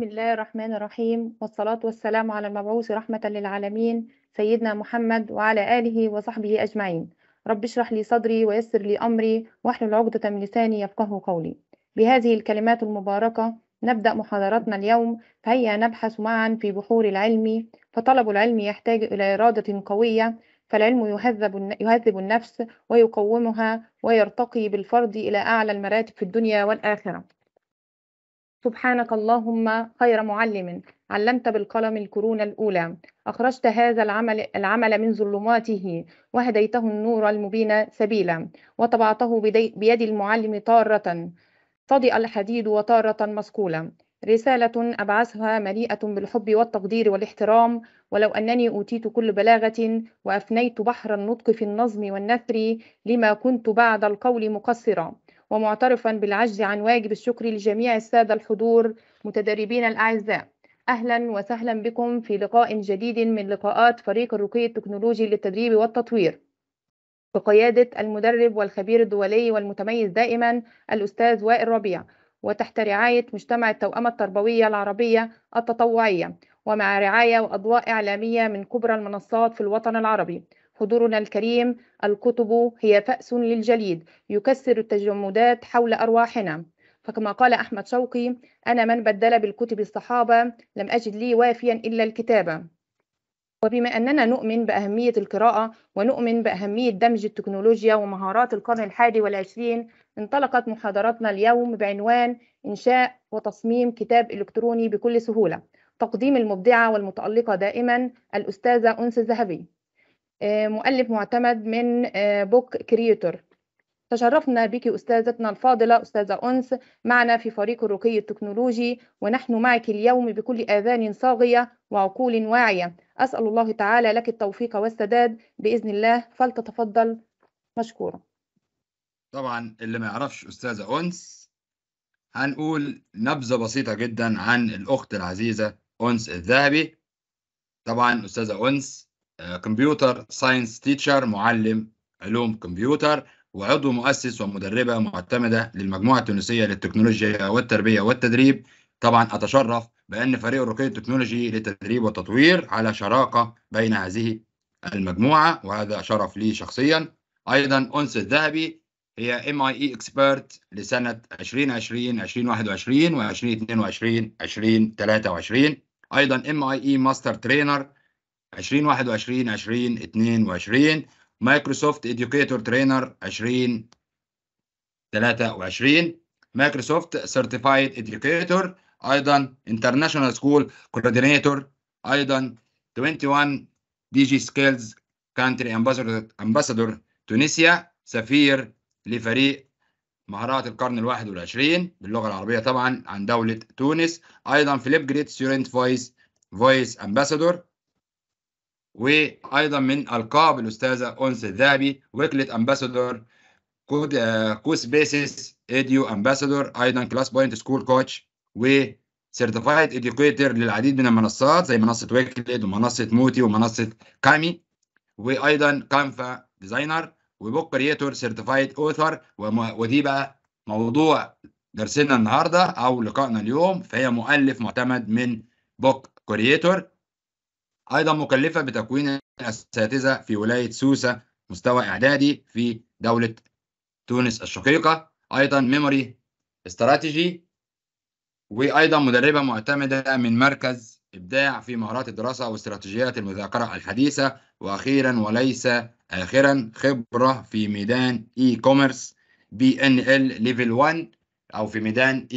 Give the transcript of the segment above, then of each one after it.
بسم الله الرحمن الرحيم والصلاة والسلام على المبعوث رحمة للعالمين سيدنا محمد وعلى آله وصحبه أجمعين رب اشرح لي صدري ويسر لي أمري واحلل عقدة من لساني يفقه قولي بهذه الكلمات المباركة نبدأ محاضرتنا اليوم فهيا نبحث معا في بحور العلم فطلب العلم يحتاج إلى إرادة قوية فالعلم يهذب, يهذب النفس ويقومها ويرتقي بالفرد إلى أعلى المراتب في الدنيا والآخرة سبحانك اللهم خير معلم علمت بالقلم القرون الأولى أخرجت هذا العمل, العمل من ظلماته وهديته النور المبين سبيلا وطبعته بيد المعلم طارة صدئ الحديد وطارة مسكولة رسالة أبعثها مليئة بالحب والتقدير والاحترام ولو أنني أوتيت كل بلاغة وأفنيت بحر النطق في النظم والنثر لما كنت بعد القول مقصرا ومعترفا بالعجز عن واجب الشكر لجميع السادة الحضور متدربين الأعزاء أهلا وسهلا بكم في لقاء جديد من لقاءات فريق الرقي التكنولوجي للتدريب والتطوير بقيادة المدرب والخبير الدولي والمتميز دائما الأستاذ وائل ربيع وتحت رعاية مجتمع التوأمة التربوية العربية التطوعية ومع رعاية وأضواء إعلامية من كبرى المنصات في الوطن العربي حضورنا الكريم الكتب هي فأس للجليد يكسر التجمدات حول أرواحنا فكما قال أحمد شوقي أنا من بدل بالكتب الصحابة لم أجد لي وافيا إلا الكتابة وبما أننا نؤمن بأهمية القراءة ونؤمن بأهمية دمج التكنولوجيا ومهارات القرن الحادي والعشرين انطلقت محاضرتنا اليوم بعنوان إنشاء وتصميم كتاب إلكتروني بكل سهولة تقديم المبدعة والمتألقة دائما الأستاذة أنس الذهبي آه، مؤلف معتمد من بوك آه، كرييتور تشرفنا بك أستاذتنا الفاضلة أستاذة أنس معنا في فريق الرقي التكنولوجي ونحن معك اليوم بكل آذان صاغية وعقول واعية أسأل الله تعالى لك التوفيق والسداد بإذن الله فلتتفضل مشكورا طبعا اللي ما يعرفش أستاذة أنس هنقول نبذة بسيطة جدا عن الأخت العزيزة أنس الذهبي طبعا أستاذة أنس آه، كمبيوتر ساينس تيتشر معلم علوم كمبيوتر وعضو مؤسس ومدربة معتمدة للمجموعة التونسية للتكنولوجيا والتربية والتدريب طبعا أتشرف بأن فريق الرقي التكنولوجي للتدريب والتطوير على شراكة بين هذه المجموعة وهذا شرف لي شخصيا أيضا أنس الذهبي هي ام اي اي اكسبيرت لسنه 2020 2021 و 2022 2023 ايضا ام اي اي ماستر ترينر 2021 2022 مايكروسوفت اديوكيتور ترينر 2023 مايكروسوفت سيرتيفايد اديوكيتور ايضا انترناشونال سكول كوردينيتور ايضا 21 دي جي سكيلز كانتري امباسادور امباسادور تونسيا سفير لفريق مهارات القرن الواحد والعشرين باللغة العربية طبعا عن دولة تونس أيضا فيليب جريت ستورنت فويس فويس أمباسادور وايضا من القاب الاستاذه انس الذهبي ويكليت امباسادور كود آه، كوس بيسس ايديو امباسادور ايضا كلاس بوينت سكول كوتش و سيرتيفايد اديوكيتر للعديد من المنصات زي منصه ويكلد ومنصه موتي ومنصه كامي وايضا كانفا ديزاينر وبوك كريتور سيرتيفايد اوثر ودي بقى موضوع درسنا النهارده او لقائنا اليوم فهي مؤلف معتمد من بوك كريتور أيضا مكلفة بتكوين الأساتذة في ولاية سوسة مستوى إعدادي في دولة تونس الشقيقة أيضا ميموري استراتيجي وأيضا مدربة معتمدة من مركز إبداع في مهارات الدراسة واستراتيجيات المذاكرة الحديثة وأخيرا وليس آخرا خبرة في ميدان إي كوميرس بي إن إل ليفل 1 أو في ميدان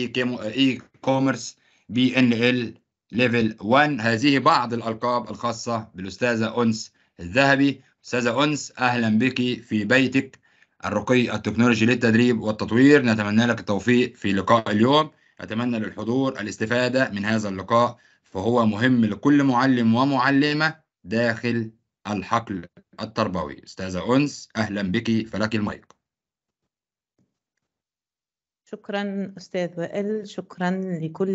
إي كوميرس بي إن إل ليفل 1 هذه بعض الألقاب الخاصة بالأستاذة أنس الذهبي أستاذة أنس أهلا بك في بيتك الرقي التكنولوجي للتدريب والتطوير نتمنى لك التوفيق في لقاء اليوم أتمنى للحضور الاستفادة من هذا اللقاء فهو مهم لكل معلم ومعلمة داخل الحقل التربوي أستاذة أنس أهلا بك فلك المايك شكرا استاذ وائل شكرا لكل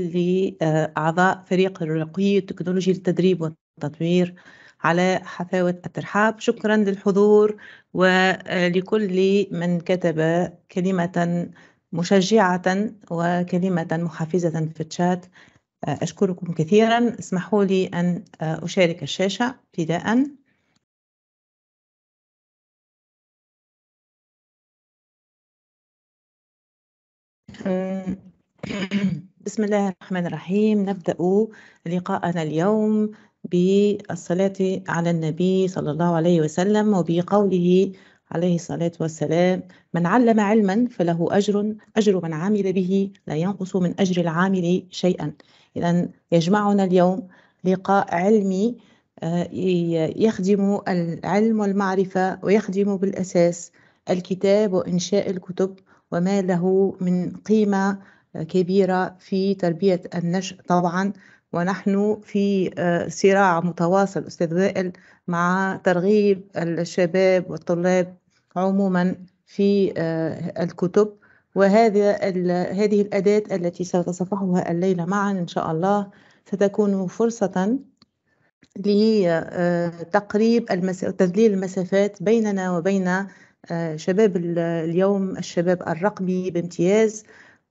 آه، اعضاء فريق الرقي التكنولوجي للتدريب والتطوير على حفاوه الترحاب شكرا للحضور ولكل آه، من كتب كلمه مشجعه وكلمه محفزه في الشات آه، اشكركم كثيرا اسمحوا لي ان اشارك الشاشه ابتداء بسم الله الرحمن الرحيم نبدأ لقاءنا اليوم بالصلاة على النبي صلى الله عليه وسلم وبقوله عليه الصلاة والسلام من علم علما فله أجر أجر من عمل به لا ينقص من أجر العامل شيئا إذا يجمعنا اليوم لقاء علمي آه، يخدم العلم والمعرفة ويخدم بالأساس الكتاب وإنشاء الكتب وما له من قيمة كبيرة في تربية النشء طبعا ونحن في آه، صراع متواصل أستاذ وائل مع ترغيب الشباب والطلاب عموما في آه، الكتب وهذا هذه الأداة التي سنتصفحها الليلة معا إن شاء الله ستكون فرصة لتقريب آه، المس... تذليل المسافات بيننا وبين شباب اليوم الشباب الرقمي بامتياز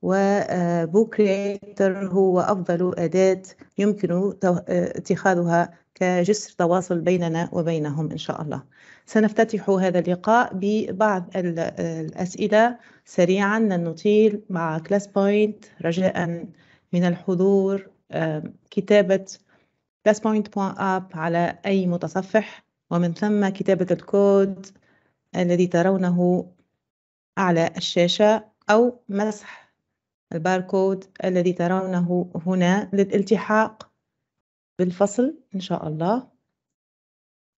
وبوكريتر هو أفضل أداة يمكن اتخاذها كجسر تواصل بيننا وبينهم إن شاء الله سنفتتح هذا اللقاء ببعض الأسئلة سريعا لن نطيل مع كلاس بوينت رجاء من الحضور كتابة classpoint.app على أي متصفح ومن ثم كتابة الكود الذي ترونه أعلى الشاشة أو مسح الباركود الذي ترونه هنا للالتحاق بالفصل إن شاء الله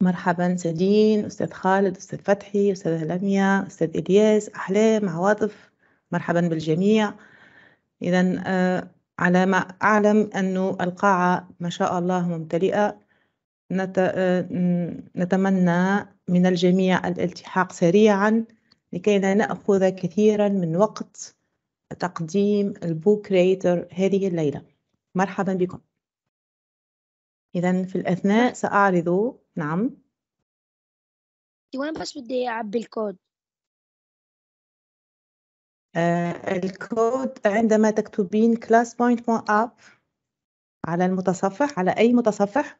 مرحبا سدين أستاذ خالد أستاذ فتحي أستاذة لميا أستاذ إلياس أحلام عواطف مرحبا بالجميع إذا آه، على ما أعلم أن القاعة ما شاء الله ممتلئة نت... آه، نتمنى من الجميع الالتحاق سريعا لكي لا نأخذ كثيرا من وقت تقديم البوك كريتر هذه الليلة مرحبا بكم إذا في الأثناء سأعرض نعم وين بس بدي أعبي الكود آه الكود عندما تكتبين class.app على المتصفح على أي متصفح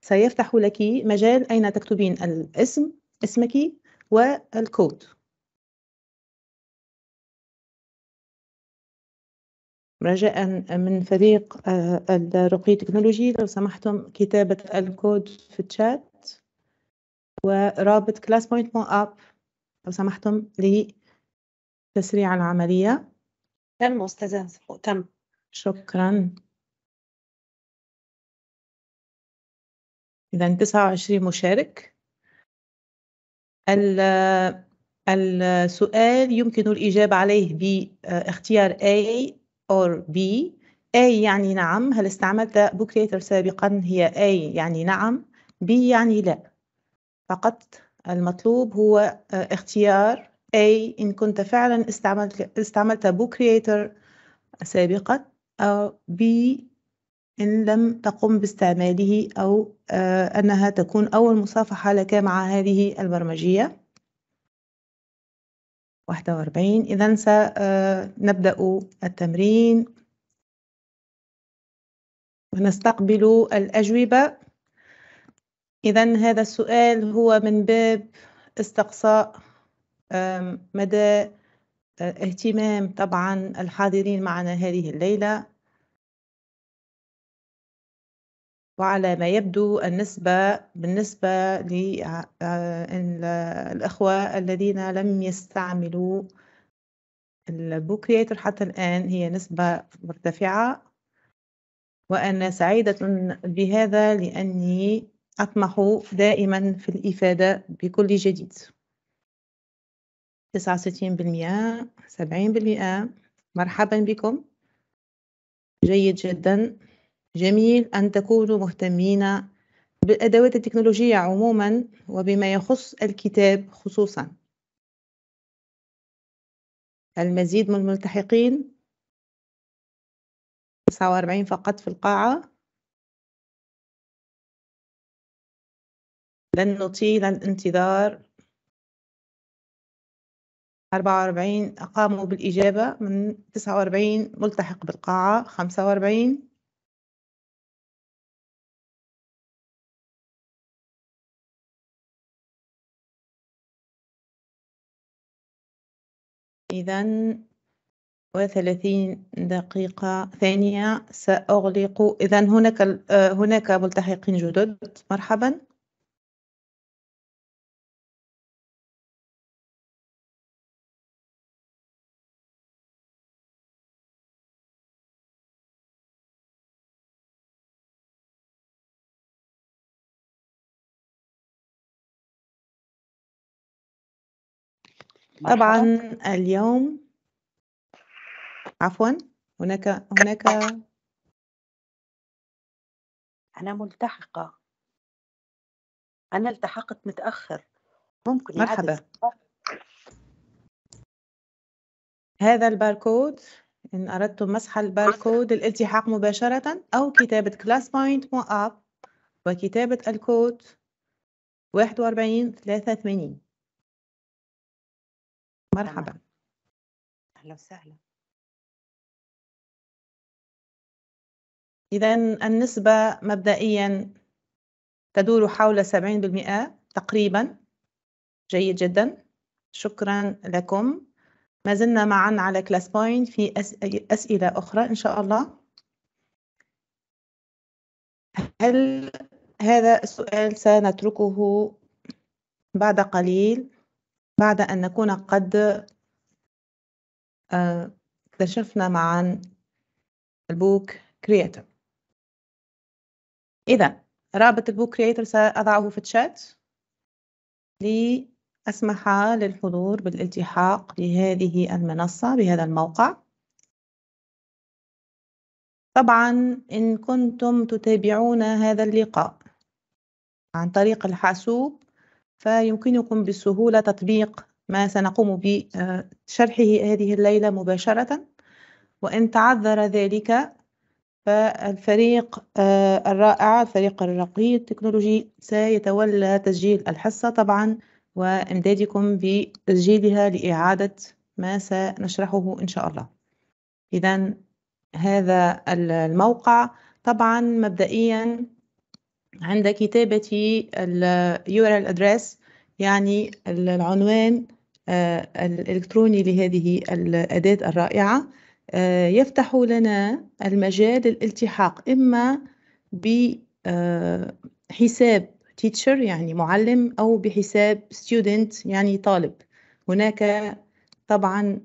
سيفتح لك مجال أين تكتبين الاسم اسمك والكود رجاء من فريق آه، الرقي تكنولوجي لو سمحتم كتابة الكود في الشات ورابط كلاس بوينت مو اب لو سمحتم لتسريع العملية تم أستاذة تم شكرا إذا 29 مشارك ال السؤال يمكن الإجابة عليه باختيار آه، A or be A يعني نعم هل استعملت book سابقا هي A يعني نعم B يعني لا فقط المطلوب هو آه، اختيار A إن كنت فعلا استعملت استعملت book creator سابقا أو B إن لم تقم باستعماله أو آه، أنها تكون أول مصافحة لك مع هذه البرمجية 41 إذا سنبدأ التمرين ونستقبل الأجوبة إذا هذا السؤال هو من باب استقصاء مدى آه، اهتمام طبعا الحاضرين معنا هذه الليلة وعلى ما يبدو النسبة بالنسبة للإخوة آه، الذين لم يستعملوا البوكرياتر حتى الآن هي نسبة مرتفعة وأنا سعيدة بهذا لأني أطمح دائما في الإفادة بكل جديد تسعة وستين بالمئة سبعين بالمئة مرحبا بكم جيد جدا جميل أن تكونوا مهتمين بالأدوات التكنولوجية عموما وبما يخص الكتاب خصوصا المزيد من الملتحقين 49 فقط في القاعة لن نطيل الانتظار 44 أقاموا بالإجابة من 49 ملتحق بالقاعة 45 إذا وثلاثين دقيقة ثانية سأغلق إذا هناك آه، هناك ملتحقين جدد مرحبا طبعا اليوم عفوا هناك هناك أنا ملتحقة أنا التحقت متأخر ممكن مرحبا هذا الباركود إن أردتم مسح الباركود الالتحاق مباشرة أو كتابة كلاس بوينت مو أب وكتابة الكود 41 83 مرحبا أهلا وسهلا إذا النسبة مبدئيا تدور حول 70% تقريبا جيد جدا شكرا لكم ما زلنا معا على كلاس بوينت في أسئلة أخرى إن شاء الله هل هذا السؤال سنتركه بعد قليل بعد أن نكون قد آه، اكتشفنا معا البوك كرياتر إذا رابط البوك كرياتر سأضعه في الشات لأسمح للحضور بالالتحاق لهذه المنصة بهذا الموقع طبعا إن كنتم تتابعون هذا اللقاء عن طريق الحاسوب فيمكنكم بسهولة تطبيق ما سنقوم بشرحه هذه الليلة مباشرة وإن تعذر ذلك فالفريق آه، الرائع الفريق الرقي التكنولوجي سيتولى تسجيل الحصة طبعا وإمدادكم بتسجيلها لإعادة ما سنشرحه إن شاء الله إذا هذا الموقع طبعا مبدئيا عند كتابة الـ URL address يعني العنوان آه، الإلكتروني لهذه الأداة الرائعة آه، يفتح لنا المجال الالتحاق إما بحساب آه، teacher يعني معلم أو بحساب student يعني طالب هناك طبعا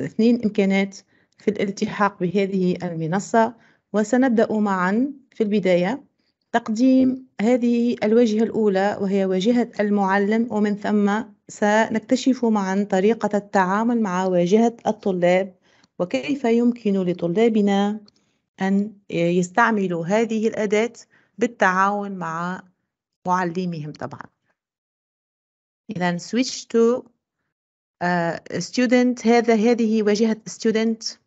اثنين إمكانات في الالتحاق بهذه المنصة وسنبدأ معا في البداية تقديم هذه الواجهة الأولى وهي واجهة المعلم ومن ثم سنكتشف معا طريقة التعامل مع واجهة الطلاب وكيف يمكن لطلابنا أن يستعملوا هذه الأداة بالتعاون مع معلمهم طبعا إذا switch to uh, student هذا هذه واجهة student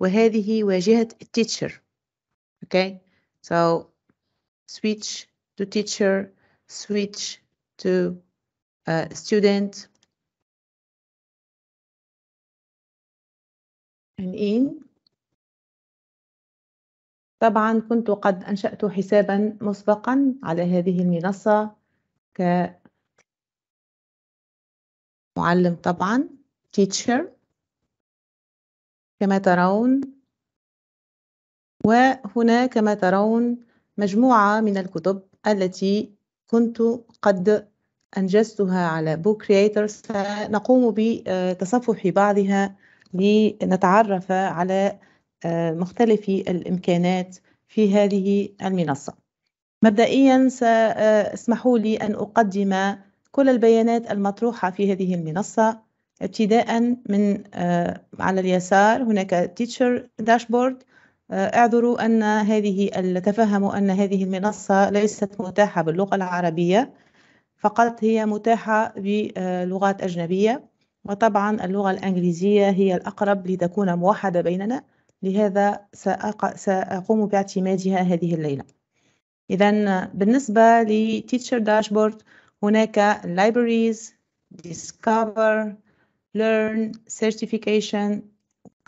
وهذه واجهة teacher okay so switch to teacher, switch to uh, student. And in. طبعا كنت قد أنشأت حسابا مسبقا على هذه المنصة كمعلم طبعا teacher كما ترون وهنا كما ترون مجموعة من الكتب التي كنت قد أنجزتها على بوك كرييتر سنقوم بتصفح بعضها لنتعرف على آه، مختلف الإمكانات في هذه المنصة مبدئيا ساسمحوا لي أن أقدم كل البيانات المطروحة في هذه المنصة ابتداء من آه، على اليسار هناك تيتشر داشبورد اعذروا أن هذه تفهموا أن هذه المنصة ليست متاحة باللغة العربية فقط هي متاحة بلغات أجنبية وطبعا اللغة الإنجليزية هي الأقرب لتكون موحدة بيننا لهذا سأقوم باعتمادها هذه الليلة إذا بالنسبة لتيتشر داشبورد هناك libraries, discover, learn, certification,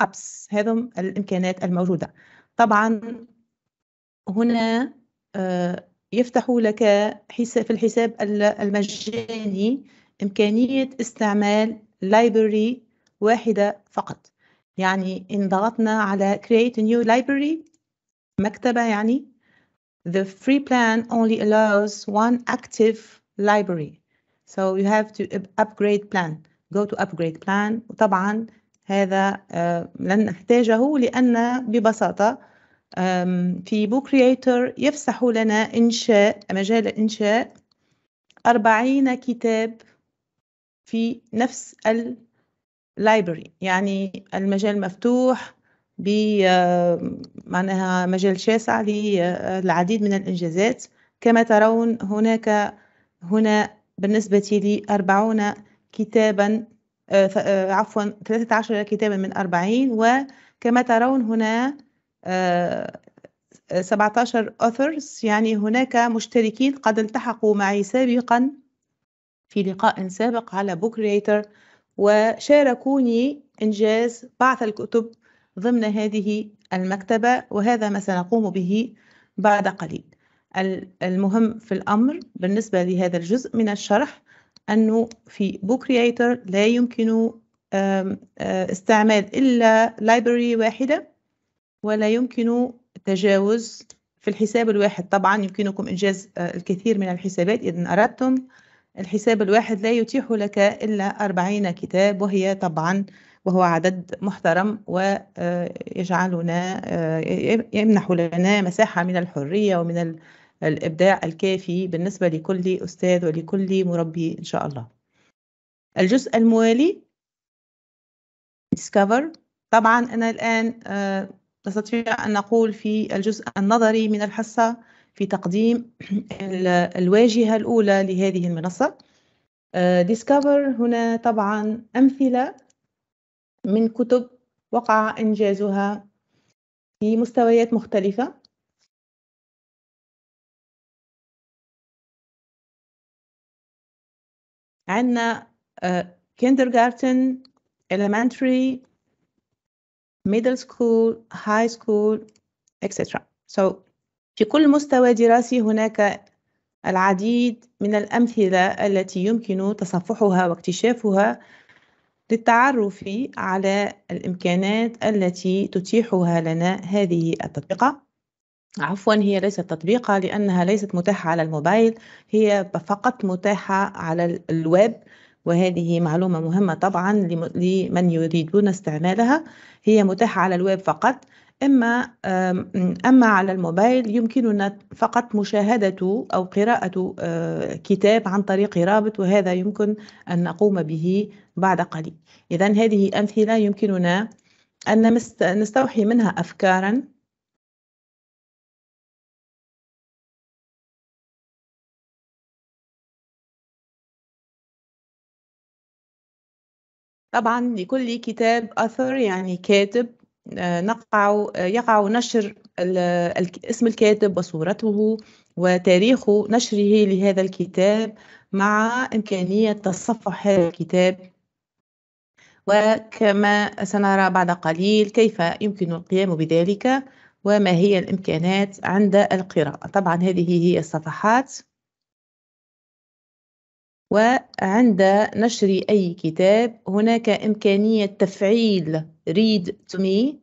apps هذم الإمكانات الموجودة طبعا هنا آه، يفتح لك في الحساب المجاني إمكانية استعمال library واحدة فقط يعني إن ضغطنا على create a new library مكتبة يعني the free plan only allows one active library so you have to upgrade plan go to upgrade plan وطبعا هذا آه، لن نحتاجه لأن ببساطة في بو كرييتر يفسح لنا إنشاء مجال إنشاء أربعين كتاب في نفس اللايبرري يعني المجال مفتوح ب معناها مجال شاسع للعديد أه، من الإنجازات كما ترون هناك هنا بالنسبة لي أربعون كتابا أه، أه، عفوا ثلاثة عشر كتابا من أربعين وكما ترون هنا 17 آه، authors يعني هناك مشتركين قد التحقوا معي سابقا في لقاء سابق على بوك كريتر وشاركوني إنجاز بعث الكتب ضمن هذه المكتبة وهذا ما سنقوم به بعد قليل المهم في الأمر بالنسبة لهذا الجزء من الشرح أنه في بوك كريتر لا يمكن آه، استعمال إلا لايبرري واحدة ولا يمكن تجاوز في الحساب الواحد طبعا يمكنكم إنجاز آه، الكثير من الحسابات إذا أردتم الحساب الواحد لا يتيح لك إلا أربعين كتاب وهي طبعا وهو عدد محترم ويجعلنا آه، آه، يمنح لنا مساحة من الحرية ومن الإبداع الكافي بالنسبة لكل أستاذ ولكل مربي إن شاء الله الجزء الموالي Discover طبعا أنا الآن نستطيع أن نقول في الجزء النظري من الحصة في تقديم الواجهة الأولى لهذه المنصة ديسكفر آه، هنا طبعا أمثلة من كتب وقع إنجازها في مستويات مختلفة عندنا كيندرغارتن آه، elementary middle school, high school, etc. So في كل مستوى دراسي هناك العديد من الأمثلة التي يمكن تصفحها واكتشافها للتعرف على الإمكانات التي تتيحها لنا هذه التطبيقة عفوا هي ليست تطبيقة لأنها ليست متاحة على الموبايل هي فقط متاحة على الويب وهذه معلومة مهمة طبعا لمن يريدون استعمالها هي متاحة على الويب فقط إما أما على الموبايل يمكننا فقط مشاهدة أو قراءة آه، كتاب عن طريق رابط وهذا يمكن أن نقوم به بعد قليل إذا هذه أمثلة يمكننا أن نستوحي منها أفكارا طبعا لكل كتاب أثر يعني كاتب آه، نقع آه، يقع نشر اسم الكاتب وصورته وتاريخ نشره لهذا الكتاب مع إمكانية تصفح هذا الكتاب وكما سنرى بعد قليل كيف يمكن القيام بذلك وما هي الإمكانات عند القراءة طبعا هذه هي الصفحات وعند نشر أي كتاب هناك إمكانية تفعيل read to me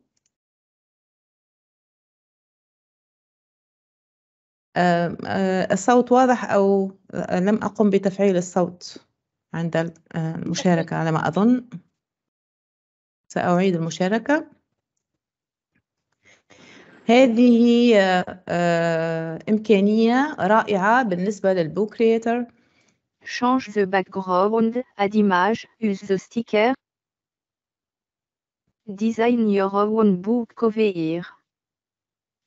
آه، آه، الصوت واضح أو لم أقم بتفعيل الصوت عند آه، المشاركة على ما أظن سأعيد المشاركة هذه إمكانية رائعة بالنسبة للبوك كريتر Change the background, add image, use the sticker. Design your own book cover.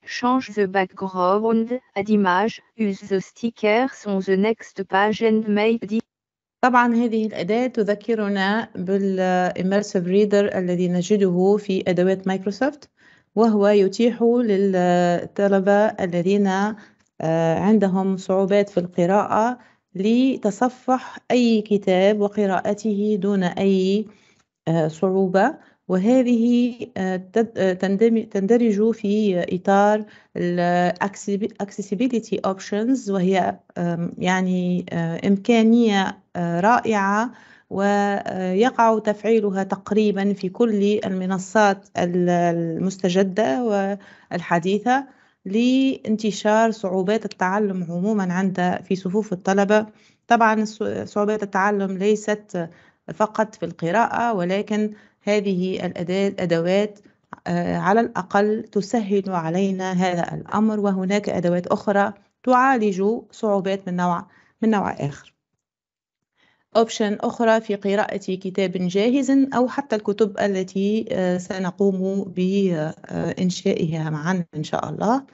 Change the background, add image, use the stickers on the next page and make the طبعا هذه الأداة تذكرنا immersive reader الذي نجده في أدوات مايكروسوفت وهو يتيح للطلبة الذين عندهم صعوبات في القراءة لتصفح أي كتاب وقراءته دون أي آه، صعوبة وهذه آه، آه، تندرج في إطار Accessibility Options وهي يعني إمكانية رائعة ويقع تفعيلها تقريبا في كل المنصات المستجدة والحديثة لانتشار صعوبات التعلم عموما عند في صفوف الطلبة طبعا صعوبات التعلم ليست فقط في القراءة ولكن هذه الأدوات آه، على الأقل تسهل علينا هذا الأمر وهناك أدوات أخرى تعالج صعوبات من نوع من نوع آخر أوبشن أخرى في قراءة كتاب جاهز أو حتى الكتب التي آه، سنقوم بإنشائها آه، معا إن شاء الله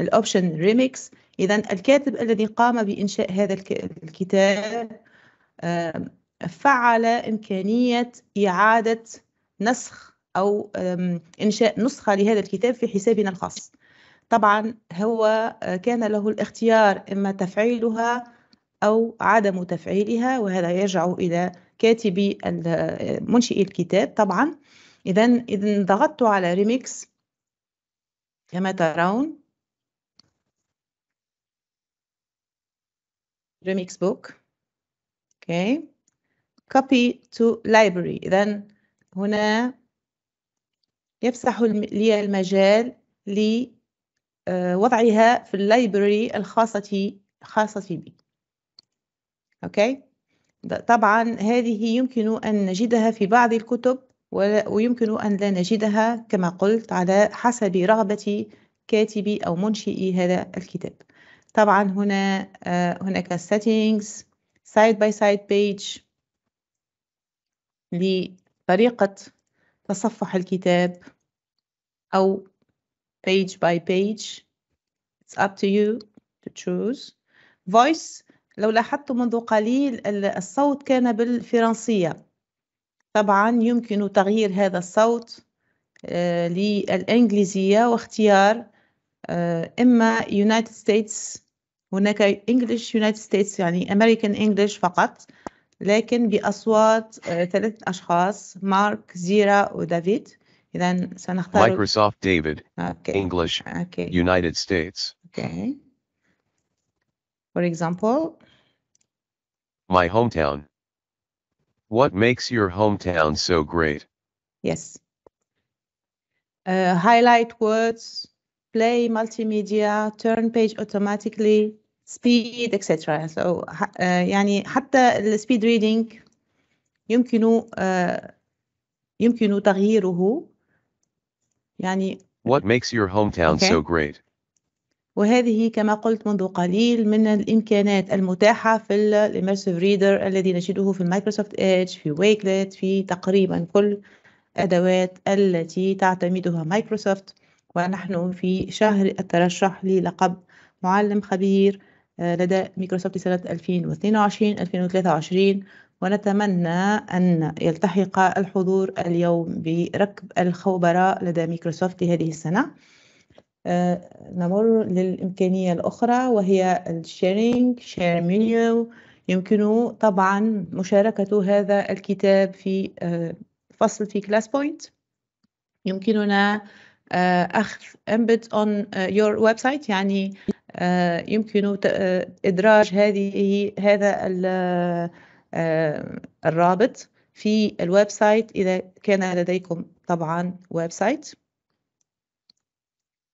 الأوبشن ريميكس إذا الكاتب الذي قام بإنشاء هذا الكتاب آه، فعل إمكانية إعادة نسخ أو إنشاء نسخة لهذا الكتاب في حسابنا الخاص طبعا هو كان له الاختيار إما تفعيلها أو عدم تفعيلها وهذا يرجع إلى كاتبي منشئ الكتاب طبعا إذا إذا ضغطت على ريميكس كما ترون ريميكس بوك اوكي كوبي تو لايبرري إذا هنا يفسح لي المجال لوضعها آه، في اللايبرري الخاصة خاصة بي أوكي؟ طبعا هذه يمكن أن نجدها في بعض الكتب ويمكن أن لا نجدها كما قلت على حسب رغبة كاتبي أو منشئي هذا الكتاب طبعا هنا آه، هناك settings side by side page لطريقة تصفح الكتاب أو page by page it's up to you to choose voice لو لاحظت منذ قليل الصوت كان بالفرنسية طبعا يمكن تغيير هذا الصوت آه، للإنجليزية واختيار آه، إما United States هناك English United States يعني American English فقط لكن بأصوات آه، ثلاثة أشخاص مارك زيرا ودافيد إذا سنختار Microsoft David okay. English okay. United States okay. For example My hometown. What makes your hometown so great? Yes. Uh, highlight words, play multimedia, turn page automatically, speed, etc. So uh, يعني حتى السبيد ريدينج يمكن uh, يمكن تغييره يعني What makes your hometown okay. so great? وهذه كما قلت منذ قليل من الإمكانات المتاحة في الإميرسيف ريدر الذي نجده في المايكروسوفت إيدج في ويكلت في تقريبا كل أدوات التي تعتمدها مايكروسوفت ونحن في شهر الترشح للقب معلم خبير آه، لدى مايكروسوفت سنة 2022-2023 ونتمنى أن يلتحق الحضور اليوم بركب الخبراء لدى مايكروسوفت هذه السنة نمر للإمكانية الأخرى وهي الشيرينج شير مينيو يمكن طبعا مشاركة هذا الكتاب في آه، فصل في كلاس بوينت يمكننا آه، أخذ embed on آه، your website يعني يمكن إدراج هذه هذا الرابط في الويب سايت إذا كان لديكم طبعا ويب سايت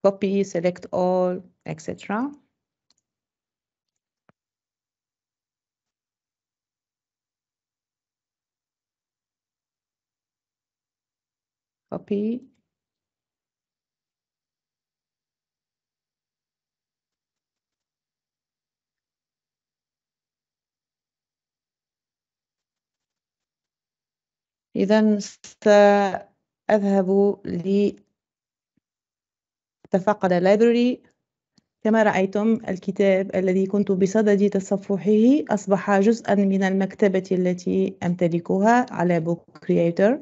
copy, select all, etc. Copy. إذا سأذهب لي تفقد library كما رأيتم الكتاب الذي كنت بصدد تصفحه أصبح جزءا من المكتبة التي أمتلكها على بوك كرياتور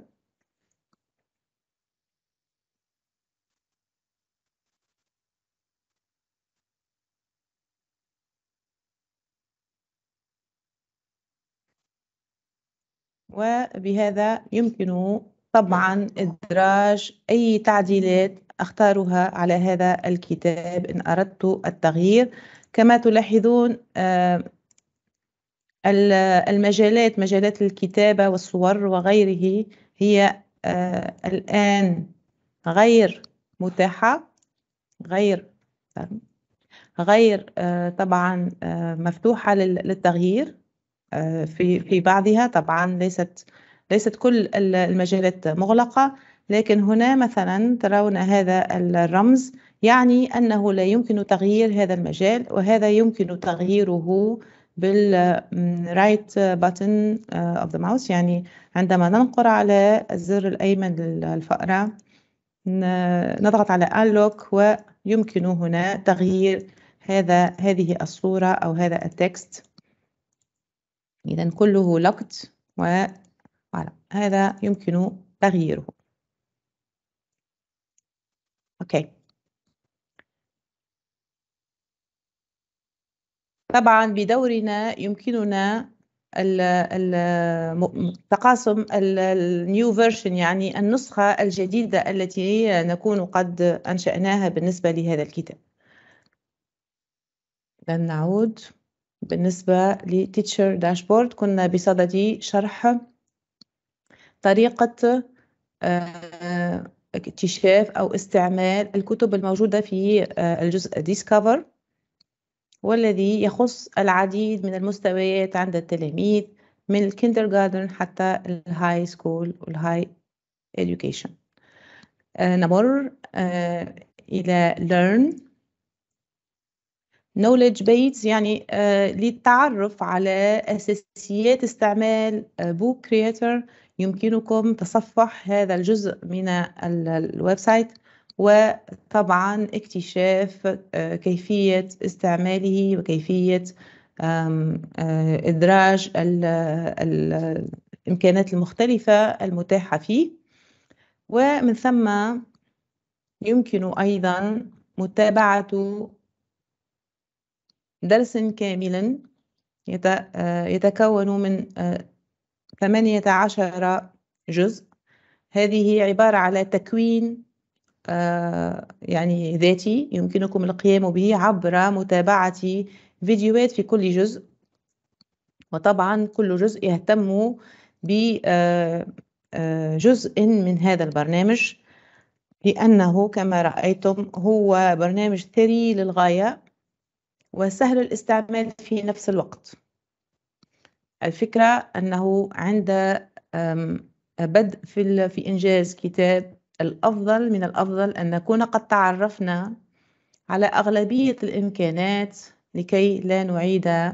وبهذا يمكن طبعا إدراج أي تعديلات أختارها على هذا الكتاب إن أردت التغيير كما تلاحظون آه، المجالات مجالات الكتابة والصور وغيره هي آه، الآن غير متاحة غير غير آه، طبعا مفتوحة للتغيير في في بعضها طبعا ليست ليست كل المجالات مغلقة لكن هنا مثلا ترون هذا الرمز يعني أنه لا يمكن تغيير هذا المجال وهذا يمكن تغييره بالرايت button اوف ذا ماوس يعني عندما ننقر على الزر الأيمن للفأرة نضغط على unlock ويمكن هنا تغيير هذا هذه الصورة أو هذا التكست إذا كله لوكت هذا يمكن تغييره أوكي طبعا بدورنا يمكننا تقاسم النيو فيرجن يعني النسخة الجديدة التي نكون قد أنشأناها بالنسبة لهذا الكتاب لنعود بالنسبة لتيتشر داشبورد كنا بصدد شرح طريقة آه، اكتشاف أو استعمال الكتب الموجودة في آه، الجزء ديسكفر والذي يخص العديد من المستويات عند التلاميذ من جاردن حتى الهاي سكول والهاي education آه، نمر إلى learn knowledge base يعني للتعرف على أساسيات استعمال book creator يمكنكم تصفح هذا الجزء من الويب سايت وطبعا اكتشاف آه، كيفية استعماله وكيفية آه، إدراج الإمكانات المختلفة المتاحة فيه ومن ثم يمكن أيضا متابعة درس كامل آه، يتكون من ثمانية عشر جزء هذه عبارة على تكوين آه، يعني ذاتي يمكنكم القيام به عبر متابعة فيديوهات في كل جزء وطبعا كل جزء يهتم بجزء آه، آه، من هذا البرنامج لأنه كما رأيتم هو برنامج ثري للغاية وسهل الاستعمال في نفس الوقت الفكرة أنه عند بدء في, في إنجاز كتاب الأفضل من الأفضل أن نكون قد تعرفنا على أغلبية الإمكانات لكي لا نعيد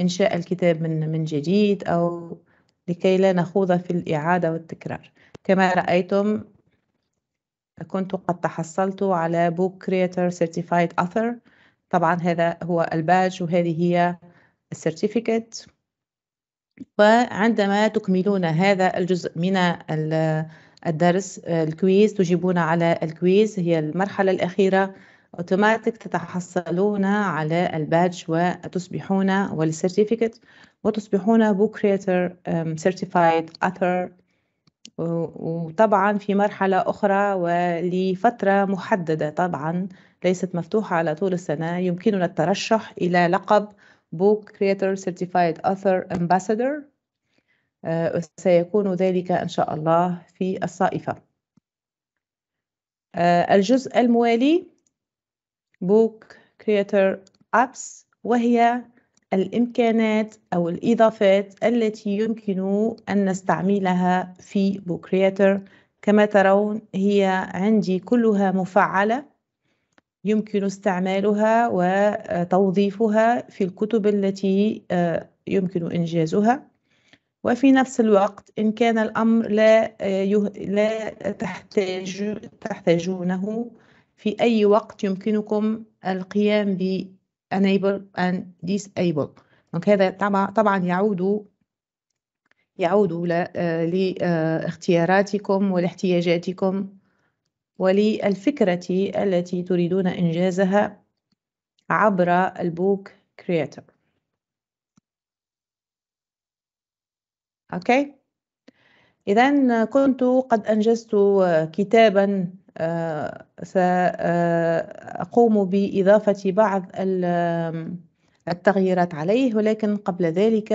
إنشاء الكتاب من من جديد أو لكي لا نخوض في الإعادة والتكرار كما رأيتم كنت قد تحصلت على بوك Creator سيرتيفايد اثر طبعا هذا هو الباج وهذه هي السيرتيفيكت وعندما تكملون هذا الجزء من الدرس الكويز تجيبون على الكويز هي المرحلة الأخيرة اوتوماتيك تتحصلون على البادج وتصبحون والسيرتيفيكت وتصبحون بوك كريتر سيرتيفايد اثر وطبعا في مرحلة أخرى ولفترة محددة طبعا ليست مفتوحة على طول السنة يمكننا الترشح إلى لقب بوك creator سيرتيفايد أثر ambassador آه، سيكون ذلك إن شاء الله في الصائفة آه، الجزء الموالي بوك creator أبس وهي الإمكانات أو الإضافات التي يمكن أن نستعملها في بوك كريتور كما ترون هي عندي كلها مفعلة يمكن استعمالها وتوظيفها في الكتب التي آه، يمكن إنجازها وفي نفس الوقت إن كان الأمر لا آه، لا تحتاج تحتاجونه في أي وقت يمكنكم القيام ب enable and disable دونك هذا طبعا طبعا يعود يعود لاختياراتكم آه، ولاحتياجاتكم وللفكرة التي تريدون إنجازها عبر البوك creator. أوكي؟ إذا كنت قد أنجزت كتابا آه، سأقوم آه، بإضافة بعض التغييرات عليه ولكن قبل ذلك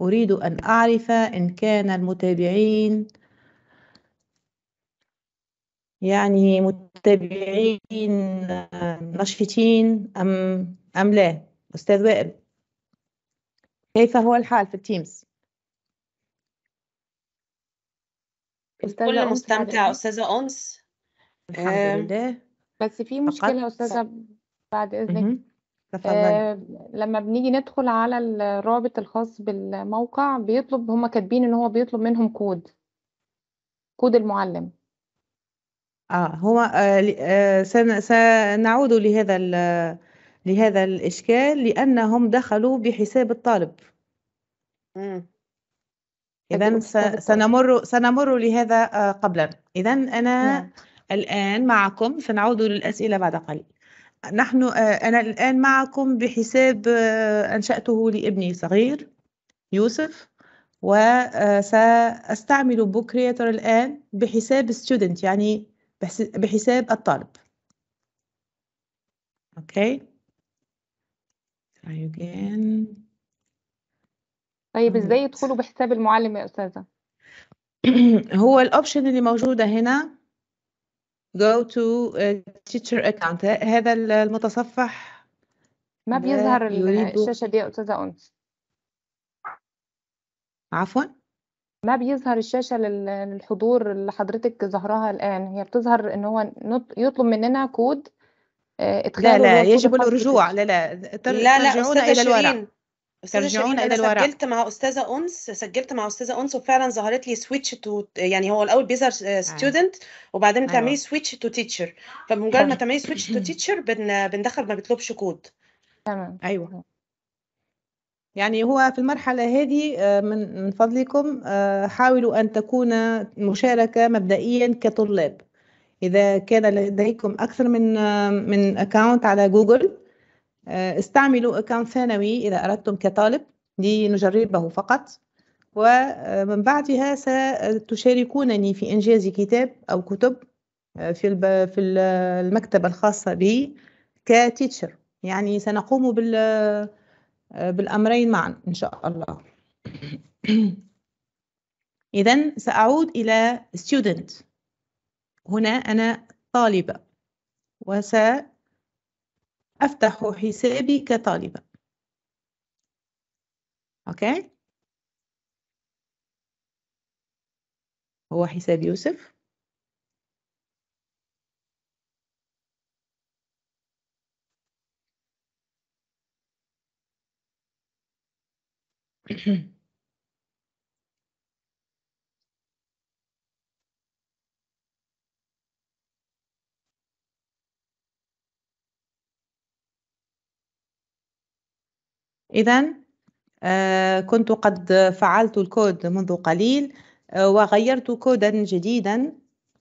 أريد أن أعرف إن كان المتابعين يعني متابعين نشطين أم أم لا أستاذ وائل كيف هو الحال في التيمز؟ الكل مستمتع أستاذة أنس الحمد آه، لله بس في مشكلة أستاذة بعد إذنك آه لما بنيجي ندخل على الرابط الخاص بالموقع بيطلب هم كاتبين ان هو بيطلب منهم كود كود المعلم آه هو آه, آه، سنعود لهذا لهذا الإشكال لأنهم دخلوا بحساب الطالب إذا سنمر سنمر لهذا آه قبلا إذا أنا مم. نعم. الآن معكم سنعود للأسئلة بعد قليل نحن آه، أنا الآن معكم بحساب آه، أنشأته لابني الصغير يوسف وسأستعمل بوكريتر الآن بحساب student يعني بحساب الطالب اوكي okay. try again طيب ازاي يدخلوا بحساب المعلم يا استاذه هو الاوبشن اللي موجوده هنا go to uh, teacher account هذا المتصفح ما بيظهر الشاشه دي يا استاذه انس عفوا ما بيظهر الشاشة للحضور اللي حضرتك ظهرها الآن هي بتظهر إن هو يطلب مننا كود آه، لا لا يجب الرجوع لا لا لا لا إلى الورق ترجعونا الى الورق سجلت مع استاذه انس سجلت مع استاذه انس وفعلا ظهرت لي سويتش تو يعني هو الاول بيظهر ستودنت آه. وبعدين بتعملي سويتش تو تيتشر فبمجرد ما تعملي سويتش تو تيتشر بندخل ما بيطلبش كود تمام ايوه يعني هو في المرحلة هذه آه، من من فضلكم آه، حاولوا أن تكون مشاركة مبدئيا كطلاب إذا كان لديكم أكثر من آه، من أكاونت على جوجل استعملوا أكاونت ثانوي إذا أردتم كطالب لنجربه فقط ومن بعدها ستشاركونني في إنجاز كتاب أو كتب في في المكتبة الخاصة بي كتيتشر يعني سنقوم بال آه، بالأمرين معا إن شاء الله إذا سأعود إلى student هنا أنا طالبة وسأفتح حسابي كطالبة أوكي هو حساب يوسف إذا آه، كنت قد فعلت الكود منذ قليل آه، وغيرت كودا جديدا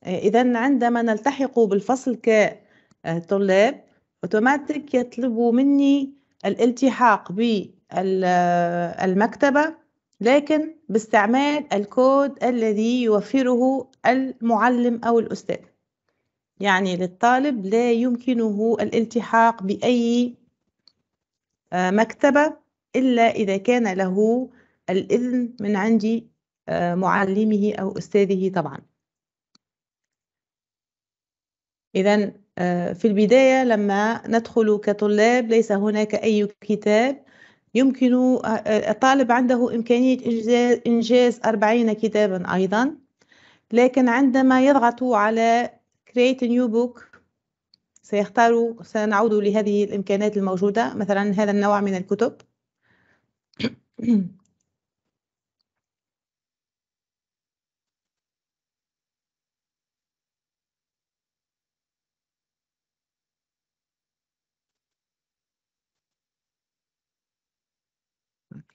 آه، إذا عندما نلتحق بالفصل كطلاب أوتوماتيك يطلب مني الالتحاق ب المكتبة لكن باستعمال الكود الذي يوفره المعلم أو الأستاذ يعني للطالب لا يمكنه الالتحاق بأي آه، مكتبة إلا إذا كان له الإذن من عند آه، معلمه أو أستاذه طبعا إذا آه، في البداية لما ندخل كطلاب ليس هناك أي كتاب يمكن الطالب عنده إمكانية إنجاز 40 كتابا أيضا لكن عندما يضغط على create a new book سيختار سنعود لهذه الإمكانات الموجودة مثلا هذا النوع من الكتب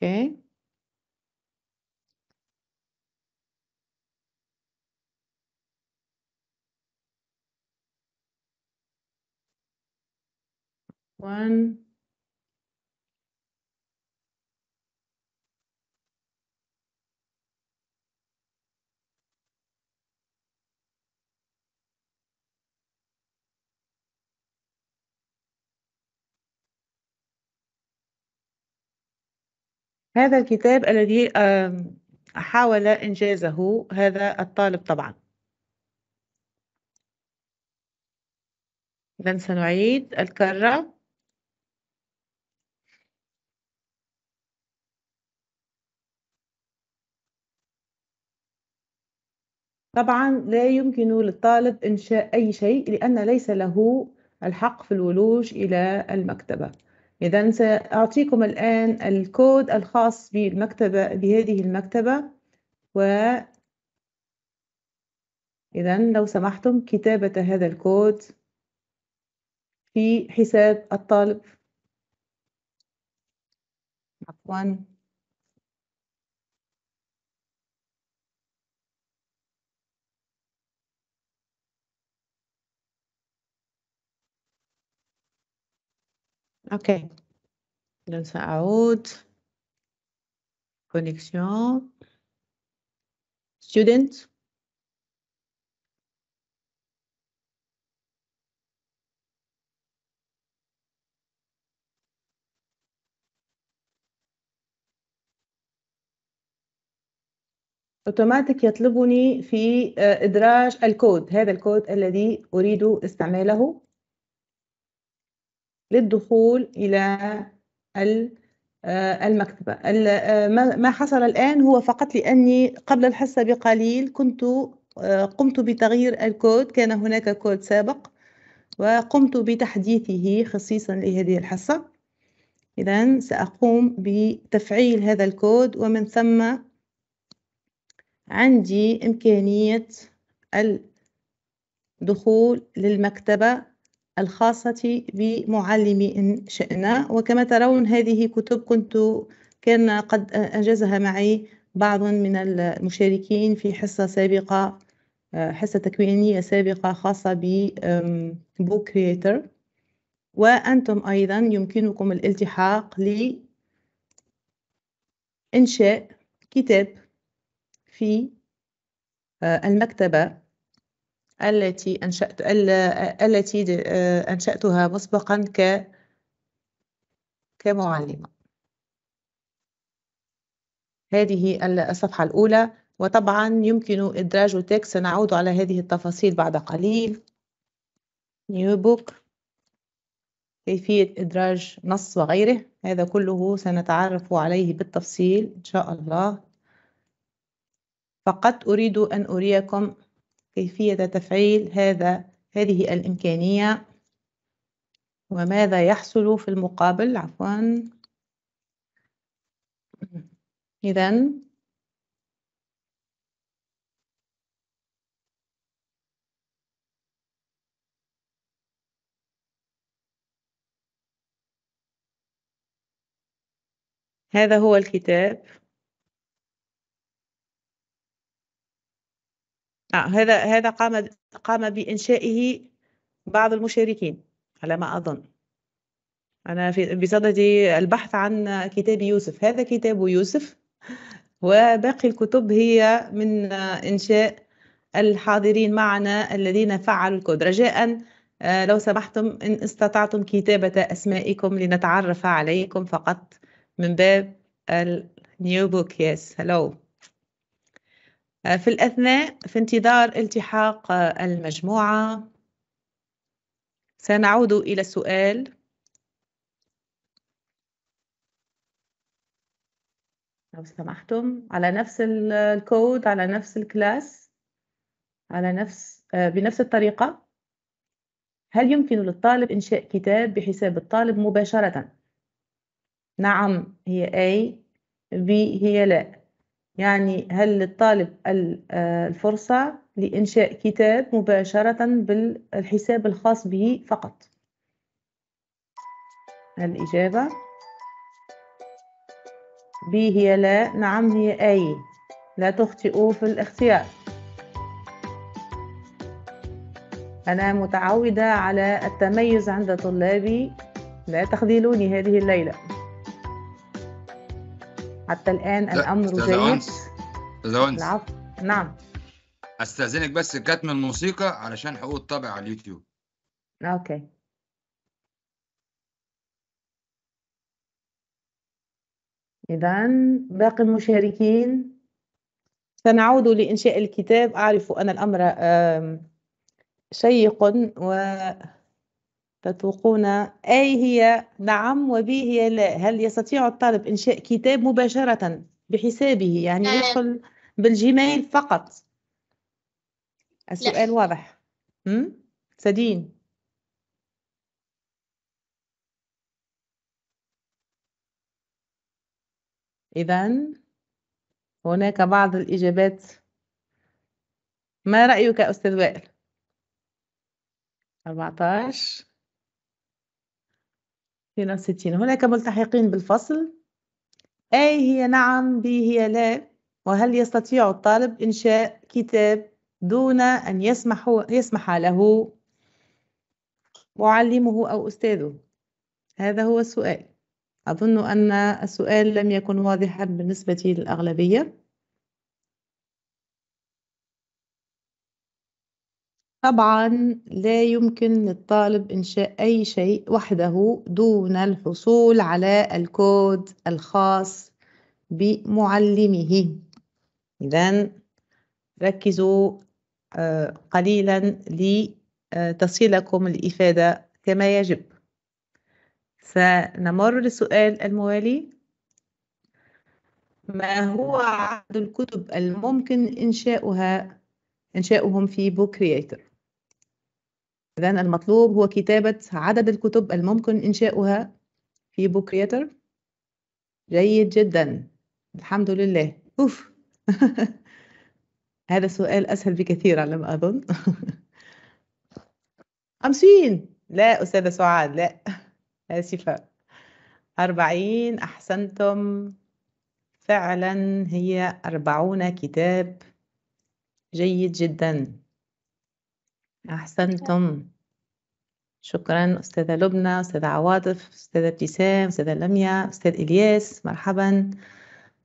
Okay. One, هذا الكتاب الذي حاول إنجازه هذا الطالب طبعا إذا سنعيد الكرة طبعا لا يمكن للطالب إنشاء أي شيء لأن ليس له الحق في الولوج إلى المكتبة إذا سأعطيكم الآن الكود الخاص بالمكتبة بهذه المكتبة و إذا لو سمحتم كتابة هذا الكود في حساب الطالب عفواً اوكي إذا سأعود connection student اوتوماتيك يطلبني في آه، ادراج الكود هذا الكود الذي اريد استعماله للدخول إلى آه، المكتبة آه، ما حصل الآن هو فقط لأني قبل الحصة بقليل كنت آه، قمت بتغيير الكود كان هناك كود سابق وقمت بتحديثه خصيصا لهذه الحصة إذا سأقوم بتفعيل هذا الكود ومن ثم عندي إمكانية الدخول للمكتبة الخاصة بمعلم إن شئنا وكما ترون هذه كتب كنت كان قد أنجزها معي بعض من المشاركين في حصة سابقة حصة تكوينية سابقة خاصة ببوك كريتر وأنتم أيضا يمكنكم الالتحاق لإنشاء كتاب في آه، المكتبة التي أنشأت التي آه، أنشأتها مسبقا ك كمعلمة هذه الصفحة الأولى وطبعا يمكن إدراج تكست سنعود على هذه التفاصيل بعد قليل نيو بوك كيفية إدراج نص وغيره هذا كله سنتعرف عليه بالتفصيل إن شاء الله فقط أريد أن أريكم كيفية تفعيل هذا هذه الإمكانية وماذا يحصل في المقابل عفوا إذا هذا هو الكتاب آه، هذا هذا قام قام بإنشائه بعض المشاركين على ما أظن أنا في بصدد البحث عن كتاب يوسف هذا كتاب يوسف وباقي الكتب هي من إنشاء الحاضرين معنا الذين فعلوا الكود رجاء آه، لو سمحتم إن استطعتم كتابة أسمائكم لنتعرف عليكم فقط من باب النيو بوك يس هلو آه، في الأثناء في انتظار التحاق آه، المجموعة سنعود إلى السؤال لو سمحتم على نفس الكود على نفس الكلاس على نفس آه، بنفس الطريقة هل يمكن للطالب إنشاء كتاب بحساب الطالب مباشرة؟ نعم هي أي B هي لا يعني هل للطالب آه، الفرصة لإنشاء كتاب مباشرة بالحساب الخاص به فقط الإجابة ب هي لا نعم هي أي لا تخطئوا في الاختيار أنا متعودة على التميز عند طلابي لا تخذلوني هذه الليلة حتى الآن الأمر جيد العفو نعم استأذنك بس كتم الموسيقى علشان حقوق الطبع على اليوتيوب اوكي إذا باقي المشاركين سنعود لإنشاء الكتاب أعرف أن الأمر شيق و تذوقون أي هي نعم وبي هي لا هل يستطيع الطالب إنشاء كتاب مباشرة بحسابه يعني يدخل بالجيميل فقط السؤال لا. واضح م? سدين إذا هناك بعض الإجابات ما رأيك أستاذ وائل؟ 14 62 هناك ملتحقين بالفصل أي هي نعم بي هي لا وهل يستطيع الطالب إنشاء كتاب دون أن يسمح, يسمح له معلمه أو أستاذه هذا هو السؤال أظن أن السؤال لم يكن واضحا بالنسبة للأغلبية طبعا لا يمكن للطالب إنشاء أي شيء وحده دون الحصول على الكود الخاص بمعلمه إذا ركزوا آه، قليلا لتصلكم الإفادة كما يجب سنمر للسؤال الموالي ما هو عدد الكتب الممكن إنشاؤها إنشاؤهم في بوك كرييتر إذا المطلوب هو كتابة عدد الكتب الممكن إنشاؤها في بوك كرياتر جيد جدا الحمد لله أوف هذا سؤال أسهل بكثير على ما أظن خمسين لا أستاذة سعاد لا آسفة أربعين أحسنتم فعلا هي أربعون كتاب جيد جدا أحسنتم آه. شكرا أستاذة لبنى أستاذة عواطف أستاذة ابتسام أستاذة لميا أستاذ إلياس مرحبا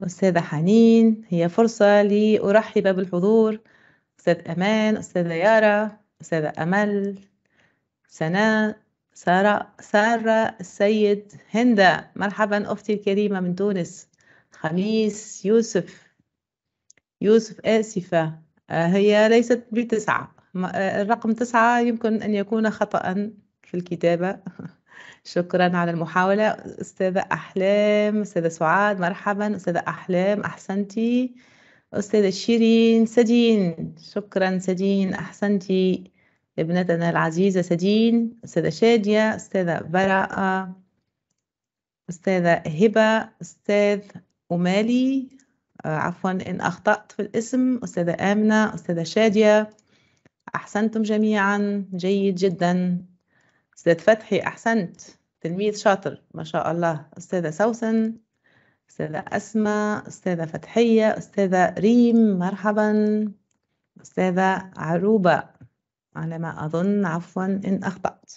أستاذة حنين هي فرصة لأرحب بالحضور أستاذ أمان أستاذة يارا أستاذة أمل سناء سارة سارة السيد هندا مرحبا أختي الكريمة من تونس خميس يوسف يوسف آسفة آه، هي ليست بتسعة الرقم آه، تسعة يمكن أن يكون خطأ في الكتابة شكرا على المحاولة أستاذة أحلام أستاذة سعاد مرحبا أستاذة أحلام أحسنتي أستاذة شيرين سدين شكرا سدين أحسنتي ابنتنا العزيزة سدين أستاذة شادية أستاذة براءة أستاذة هبة أستاذ أمالي آه، عفوا إن أخطأت في الاسم أستاذة آمنة أستاذة شادية أحسنتم جميعا جيد جدا أستاذ فتحي أحسنت تلميذ شاطر ما شاء الله أستاذة سوسن أستاذة أسماء أستاذة فتحية أستاذة ريم مرحبا أستاذة عروبة على ما أظن عفوا إن أخطأت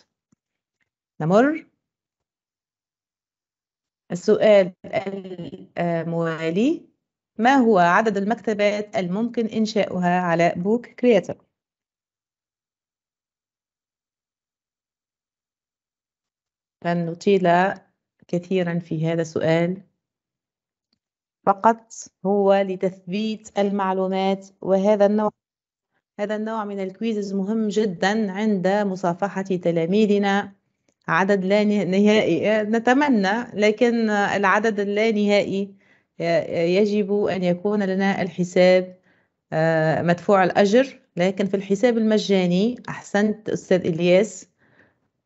نمر السؤال الموالي ما هو عدد المكتبات الممكن إنشاؤها على بوك كرياتر لن نطيل كثيرا في هذا السؤال فقط هو لتثبيت المعلومات وهذا النوع هذا النوع من الكويزز مهم جدا عند مصافحة تلاميذنا عدد لا نهائي نتمنى لكن العدد اللانهائي يجب أن يكون لنا الحساب آه، مدفوع الأجر لكن في الحساب المجاني أحسنت أستاذ إلياس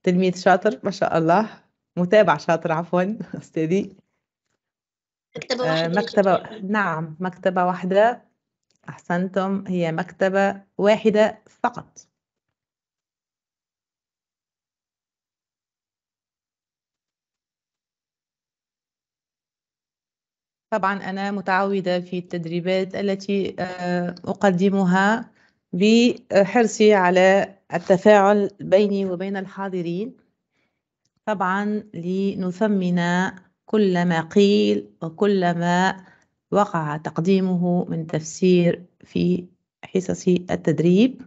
تلميذ شاطر ما شاء الله متابع شاطر عفوا استاذي مكتبة آه، واحدة مكتبة نعم مكتبة واحدة أحسنتم هي مكتبة واحدة فقط طبعا أنا متعودة في التدريبات التي آه، أقدمها بحرصي على التفاعل بيني وبين الحاضرين طبعا لنثمن كل ما قيل وكل ما وقع تقديمه من تفسير في حصص التدريب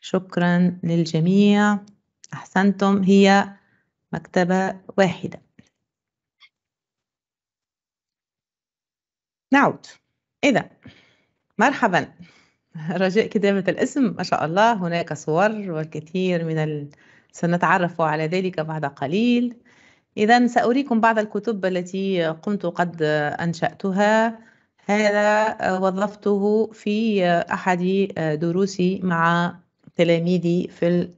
شكرا للجميع احسنتم هي مكتبه واحده نعود اذا مرحبا رجاء كتابة الاسم ما شاء الله هناك صور والكثير من ال... سنتعرف على ذلك بعد قليل إذا سأريكم بعض الكتب التي قمت قد أنشأتها هذا وظفته في أحد دروسي مع تلاميذي في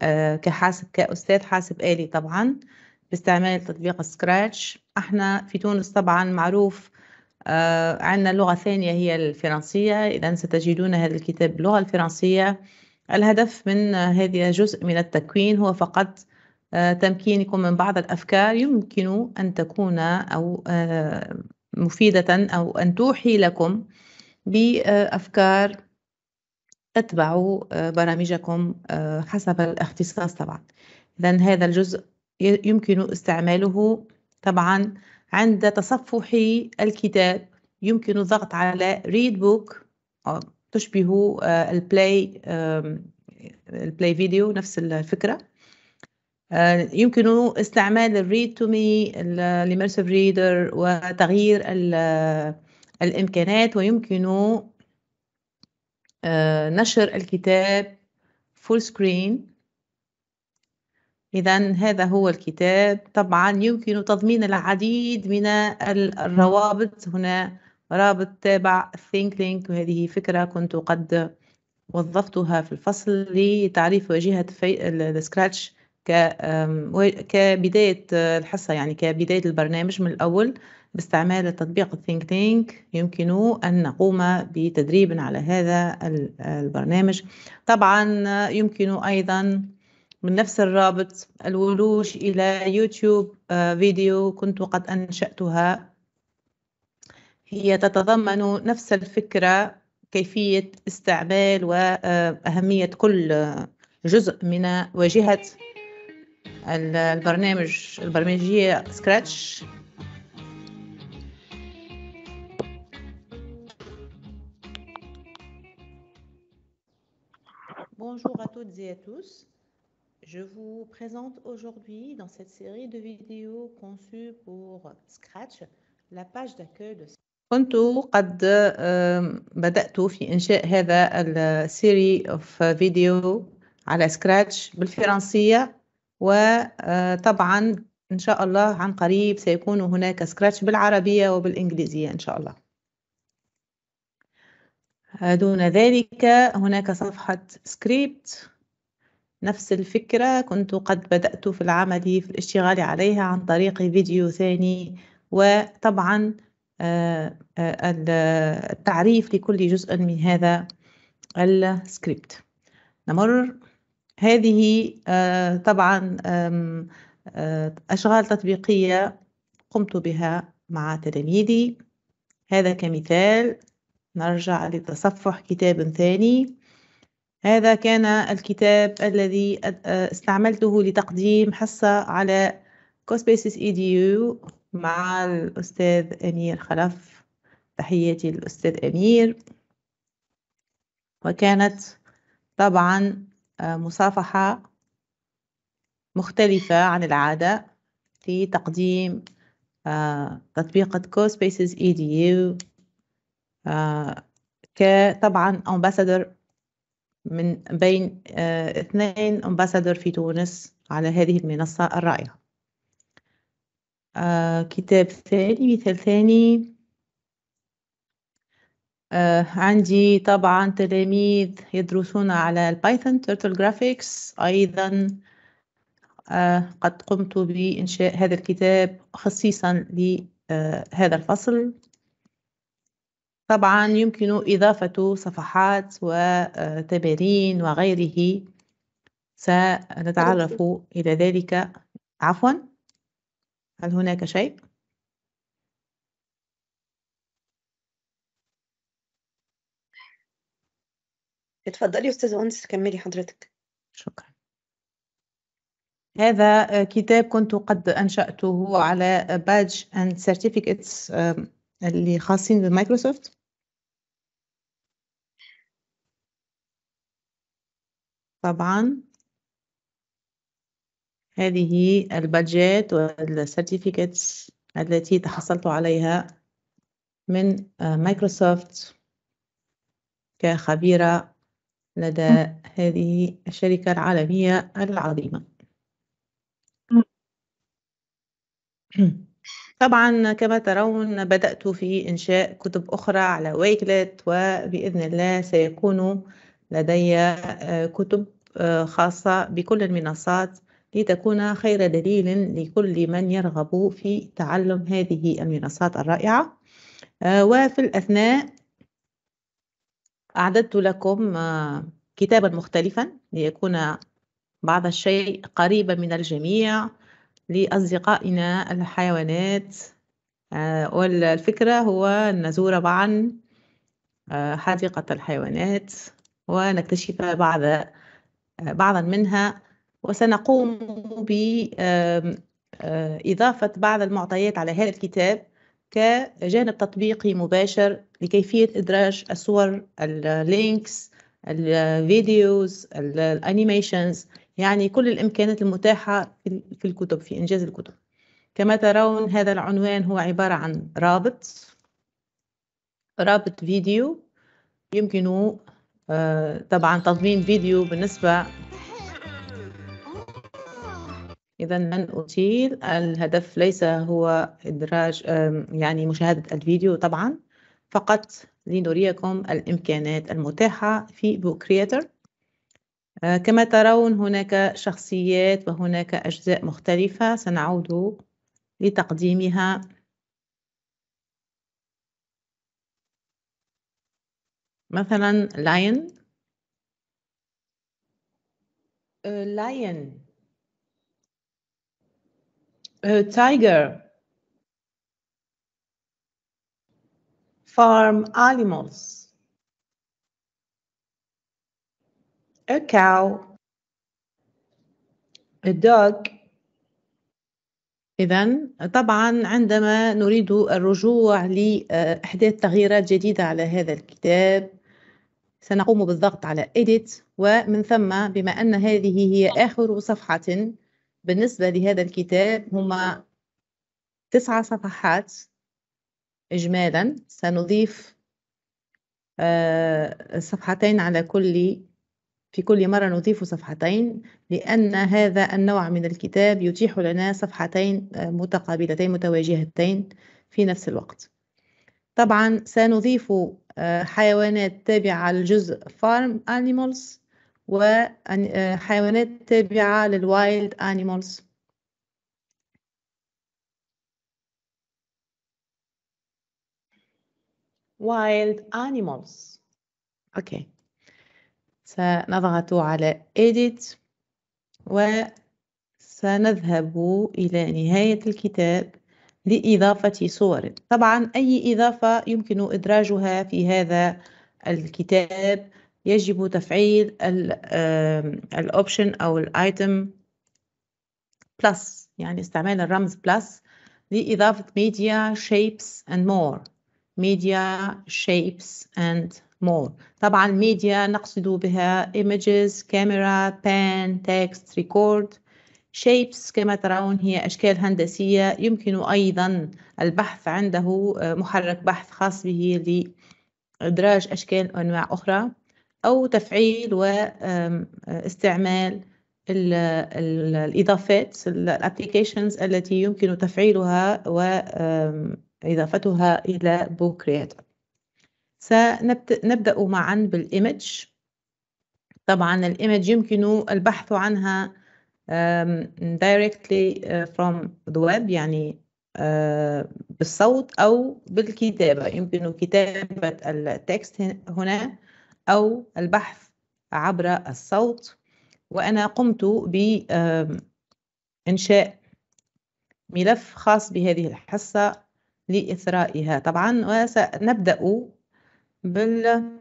كحاسب كأستاذ حاسب آلي طبعا باستعمال تطبيق سكراتش احنا في تونس طبعا معروف آه، عندنا لغة ثانية هي الفرنسية إذا ستجدون هذا الكتاب باللغة الفرنسية الهدف من هذه جزء من التكوين هو فقط آه، تمكينكم من بعض الأفكار يمكن أن تكون أو آه، مفيدة أو أن توحي لكم بأفكار تتبع برامجكم حسب الاختصاص طبعا إذا هذا الجزء يمكن استعماله طبعا عند تصفح الكتاب يمكن الضغط على read book آه، تشبه البلاي البلاي فيديو نفس الفكرة آه، يمكن استعمال الريد تو مي immersive ريدر وتغيير آه، الامكانات ويمكن نشر الكتاب فول سكرين إذا هذا هو الكتاب طبعا يمكن تضمين العديد من الروابط هنا رابط تابع Think Link وهذه فكرة كنت قد وظفتها في الفصل لتعريف واجهة السكراتش كبداية آه، الحصة يعني كبداية البرنامج من الأول باستعمال التطبيق Think Tank يمكن أن نقوم بتدريب على هذا البرنامج طبعا يمكن أيضا من نفس الرابط الولوج إلى يوتيوب آه، فيديو كنت قد أنشأتها هي تتضمن نفس الفكرة كيفية استعمال وأهمية آه، كل جزء من واجهة البرنامج البرمجية سكراتش Bonjour à toutes et à tous. Je vous présente aujourd'hui dans cette série de vidéos conçues pour Scratch la page d'accueil de كنت قد بدأت في إنشاء هذا السيري اوف فيديو على سكراتش بالفرنسية وطبعا آه، إن شاء الله عن قريب سيكون هناك سكراتش بالعربية وبالإنجليزية إن شاء الله آه، دون ذلك هناك صفحة سكريبت نفس الفكرة كنت قد بدأت في العمل في الاشتغال عليها عن طريق فيديو ثاني وطبعا آه، آه، التعريف لكل جزء من هذا السكريبت نمر هذه آه، طبعا أشغال تطبيقية قمت بها مع تلاميذي هذا كمثال نرجع لتصفح كتاب ثاني هذا كان الكتاب الذي آه، استعملته لتقديم حصة على كوسبيسيس EDU مع الأستاذ أمير خلف تحياتي للأستاذ أمير وكانت طبعا آه، مصافحة مختلفة عن العادة في تقديم تطبيقة كوسبيسيس ايديو كطبعا أمباسادر من بين آه، اثنين أمباسادور في تونس على هذه المنصة الرائعة آه، كتاب ثاني مثال ثاني آه، عندي طبعا تلاميذ يدرسون على البايثون تيرتل جرافيكس أيضا قد قمت بإنشاء هذا الكتاب خصيصا لهذا الفصل طبعا يمكن إضافة صفحات وتمارين وغيره سنتعرف إلى ذلك عفوا هل هناك شيء؟ اتفضلي أستاذة أنس كملي حضرتك شكرا هذا كتاب كنت قد أنشأته على بادج and certificates اللي خاصين بمايكروسوفت طبعًا. هذه البادجات والسيرتيفيكتس التي تحصلت عليها من آه، مايكروسوفت. كخبيرة لدى هذه الشركة العالمية العظيمة. طبعًا كما ترون بدأت في إنشاء كتب أخرى على ويكلت وبإذن الله سيكون لدي آه، كتب آه، خاصة بكل المنصات لتكون خير دليل لكل من يرغب في تعلم هذه المنصات الرائعة آه، وفي الأثناء أعددت لكم كتابا مختلفا ليكون بعض الشيء قريبا من الجميع لأصدقائنا الحيوانات والفكرة هو أن نزور معا حديقة الحيوانات ونكتشف بعض بعضا منها وسنقوم بإضافة آه، بعض المعطيات على هذا الكتاب كجانب تطبيقي مباشر لكيفية إدراج الصور اللينكس الفيديوز الانيميشنز يعني كل الامكانات المتاحه في الكتب في انجاز الكتب كما ترون هذا العنوان هو عباره عن رابط رابط فيديو يمكن طبعا آه، تضمين فيديو بالنسبة إذا لن أطيل الهدف ليس هو إدراج يعني مشاهدة الفيديو طبعا فقط لنريكم الإمكانات المتاحة في بوك كرياتر آه، كما ترون هناك شخصيات وهناك أجزاء مختلفة سنعود لتقديمها مثلا lion أه، lion أه، tiger farm animals a cow a dog إذا طبعا عندما نريد الرجوع لإحداث تغييرات جديدة على هذا الكتاب سنقوم بالضغط على edit ومن ثم بما أن هذه هي آخر صفحة بالنسبة لهذا الكتاب هما تسعة صفحات إجمالا سنضيف آه، صفحتين على كل في كل مرة نضيف صفحتين لأن هذا النوع من الكتاب يتيح لنا صفحتين آه، متقابلتين متواجهتين في نفس الوقت طبعا سنضيف حيوانات تابعة لجزء فارم أنيمالز وحيوانات تابعة للوايلد أنيمالز wild animals أوكي سنضغط على edit وسنذهب إلى نهاية الكتاب لإضافة صور طبعا أي إضافة يمكن إدراجها في هذا الكتاب يجب تفعيل الأوبشن أو الأيتم بلس يعني استعمال الرمز بلس لإضافة ميديا شيبس and more ميديا شيبس and more طبعا ميديا نقصد بها images, camera, pen, text, record شيبس كما ترون هي أشكال هندسية يمكن أيضا البحث عنده آه، محرك بحث خاص به لإدراج أشكال وأنواع أخرى أو تفعيل واستعمال الإضافات الابليكيشنز التي يمكن تفعيلها وإضافتها إلى بوك سنبدأ معا بالإيمج طبعا الإيمج يمكن البحث عنها Um, directly uh, from the web يعني uh, بالصوت أو بالكتابة يمكن كتابة التكست هنا أو البحث عبر الصوت وأنا قمت بإنشاء um, ملف خاص بهذه الحصة لإثرائها طبعا وسنبدأ بال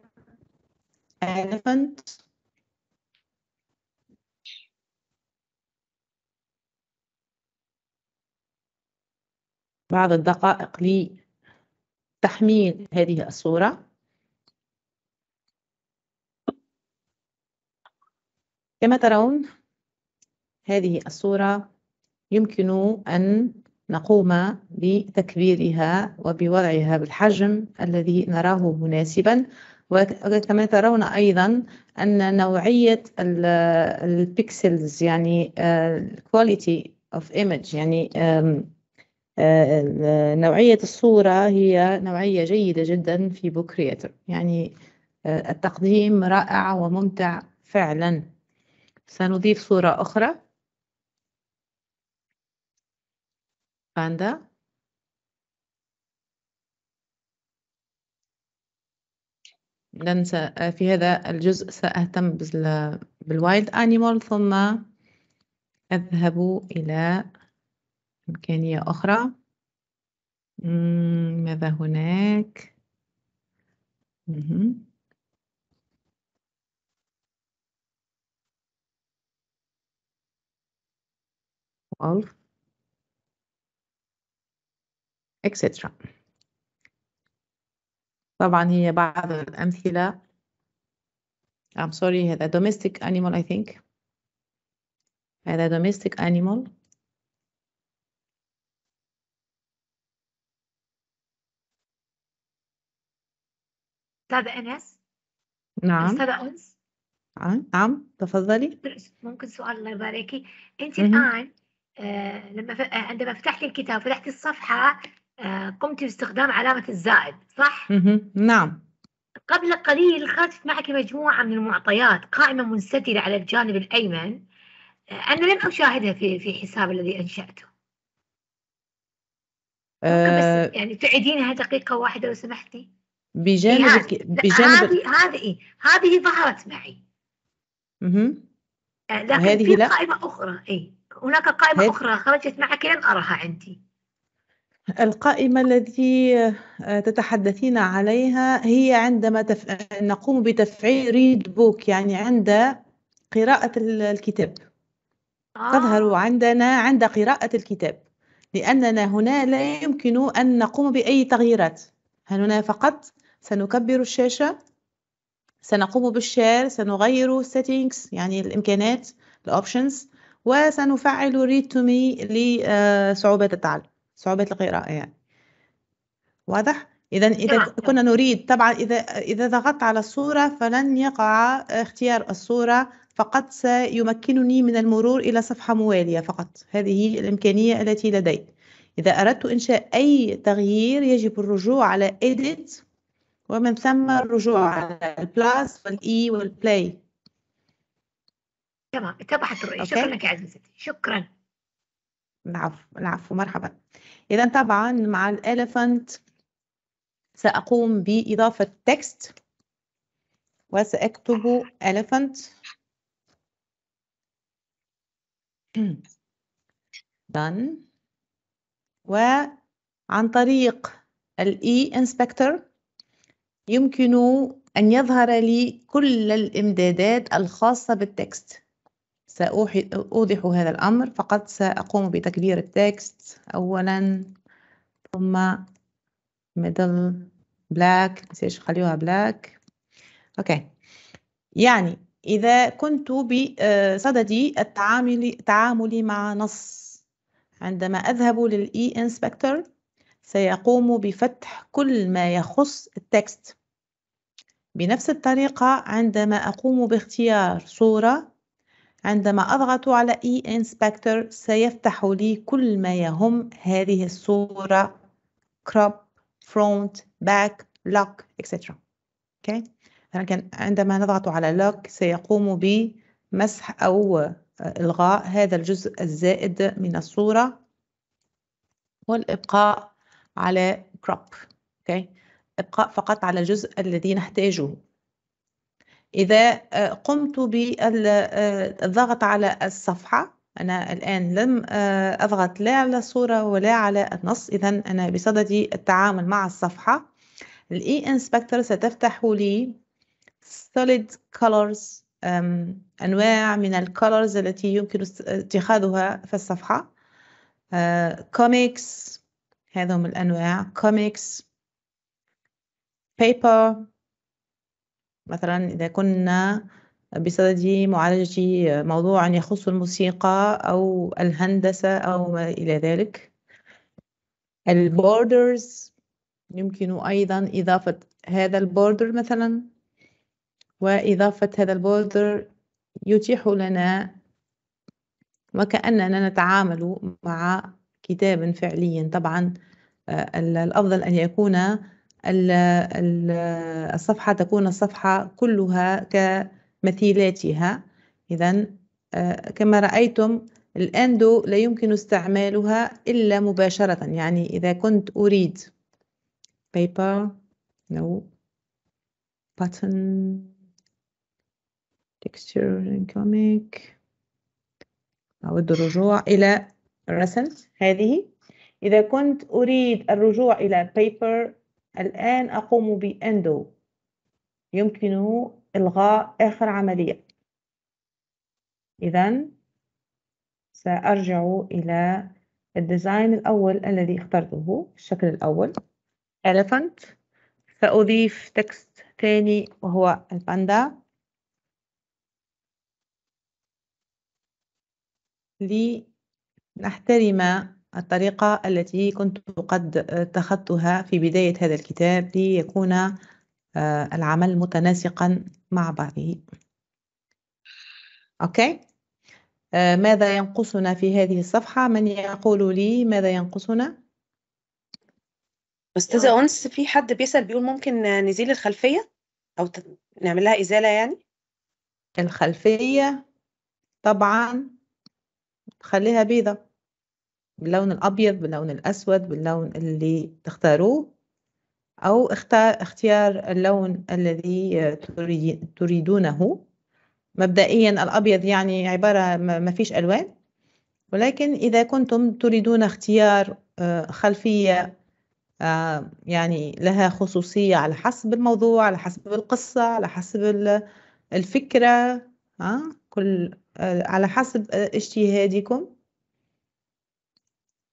بعض الدقائق لتحميل هذه الصورة كما ترون هذه الصورة يمكن أن نقوم بتكبيرها وبوضعها بالحجم الذي نراه مناسبا وكما ترون أيضا أن نوعية البيكسلز يعني الكواليتي اوف ايمج يعني آه، آه، نوعية الصورة هي نوعية جيدة جدا في بوك كرياتر يعني آه، التقديم رائع وممتع فعلا سنضيف صورة أخرى باندا ننسى في هذا الجزء سأهتم بالوايلد أنيمال ثم أذهب إلى إمكانية أخرى ماذا هناك ألف إكسترا etc. طبعا هي بعض الأمثلة I'm sorry هذا domestic animal I think هذا domestic animal استاذ انس نعم استاذ انس نعم نعم تفضلي ممكن سؤال الله يبارك انت الان آه لما ف... آه، عندما فتحت الكتاب فتحت الصفحه آه قمت باستخدام علامه الزائد صح؟ مه. نعم قبل قليل خرجت معك مجموعه من المعطيات قائمه منسدله على الجانب الايمن آه، انا لم اشاهدها في في حساب الذي انشاته. أه بس يعني تعيدينها دقيقه واحده لو سمحتي. بجانب إيه، بجانب هذه هذه ظهرت معي اها لكن هذه في لا. قائمة أخرى أي هناك قائمة هاد... أخرى خرجت معك لم أراها عندي القائمة التي آه، تتحدثين عليها هي عندما تف... نقوم بتفعيل ريد بوك يعني عند قراءة الكتاب آه. تظهر عندنا عند قراءة الكتاب لأننا هنا لا يمكن أن نقوم بأي تغييرات هنا فقط سنكبر الشاشة سنقوم بالشير سنغير settings يعني الإمكانات الأوبشنز وسنفعل read to me لصعوبة آه، التعلم صعوبات القراءة يعني واضح؟ إذا إذا نعم. كنا نريد طبعا إذا إذا ضغطت على الصورة فلن يقع اختيار الصورة فقط سيمكنني من المرور إلى صفحة موالية فقط هذه الإمكانية التي لدي إذا أردت إنشاء أي تغيير يجب الرجوع على Edit ومن ثم الرجوع على البلاس والإي e والبلاي تمام اتبعت الرؤية شكرا لك يا عزيزتي شكرا العفو العفو مرحبا إذا طبعا مع الإليفنت سأقوم بإضافة تكست وسأكتب elephant done وعن طريق الإي e inspector يمكن أن يظهر لي كل الإمدادات الخاصة بالتكست سأوضح هذا الأمر فقط سأقوم بتكبير التكست أولا ثم middle black نسيش خليوها black أوكي يعني إذا كنت بصدد آه، التعامل تعاملي مع نص عندما أذهب للإي e إنسبكتور سيقوم بفتح كل ما يخص التكست بنفس الطريقة عندما أقوم باختيار صورة عندما أضغط على e inspector سيفتح لي كل ما يهم هذه الصورة crop, front, back, lock, etc. Okay. لكن عندما نضغط على lock سيقوم بمسح أو إلغاء هذا الجزء الزائد من الصورة والإبقاء على crop. Okay. إبقاء فقط على الجزء الذي نحتاجه إذا آه، قمت بالضغط آه، على الصفحة أنا الآن لم آه، أضغط لا على الصورة ولا على النص إذا أنا بصدد التعامل مع الصفحة الإي إنسبكتور e ستفتح لي solid colors أنواع من الكولرز التي يمكن اتخاذها في الصفحة كوميكس هم الأنواع كوميكس paper مثلا إذا كنا بصدد معالجة موضوع يخص الموسيقى أو الهندسة أو ما إلى ذلك البوردرز يمكن أيضا إضافة هذا البوردر مثلا وإضافة هذا البوردر يتيح لنا وكأننا نتعامل مع كتاب فعليا طبعا آه، الأفضل أن يكون الصفحة تكون الصفحة كلها كمثيلاتها إذا آه، كما رأيتم الأندو لا يمكن استعمالها إلا مباشرة يعني إذا كنت أريد paper no button texture and comic أود الرجوع إلى الرسم هذه إذا كنت أريد الرجوع إلى paper الآن أقوم بأندو يمكنه إلغاء آخر عملية إذا سأرجع إلى الديزاين الأول الذي اخترته الشكل الأول elephant سأضيف تكست ثاني وهو الباندا لنحترم الطريقة التي كنت قد اتخذتها في بداية هذا الكتاب ليكون آه، العمل متناسقا مع بعضه أوكي آه، ماذا ينقصنا في هذه الصفحة من يقول لي ماذا ينقصنا أستاذة أنس في حد بيسأل بيقول ممكن نزيل الخلفية أو نعملها إزالة يعني الخلفية طبعا خليها بيضة باللون الأبيض باللون الأسود باللون اللي تختاروه أو اختار اختيار اللون الذي تريدونه مبدئيا الأبيض يعني عبارة ما فيش ألوان ولكن إذا كنتم تريدون اختيار آه، خلفية آه، يعني لها خصوصية على حسب الموضوع على حسب القصة على حسب الفكرة آه، كل على حسب اجتهادكم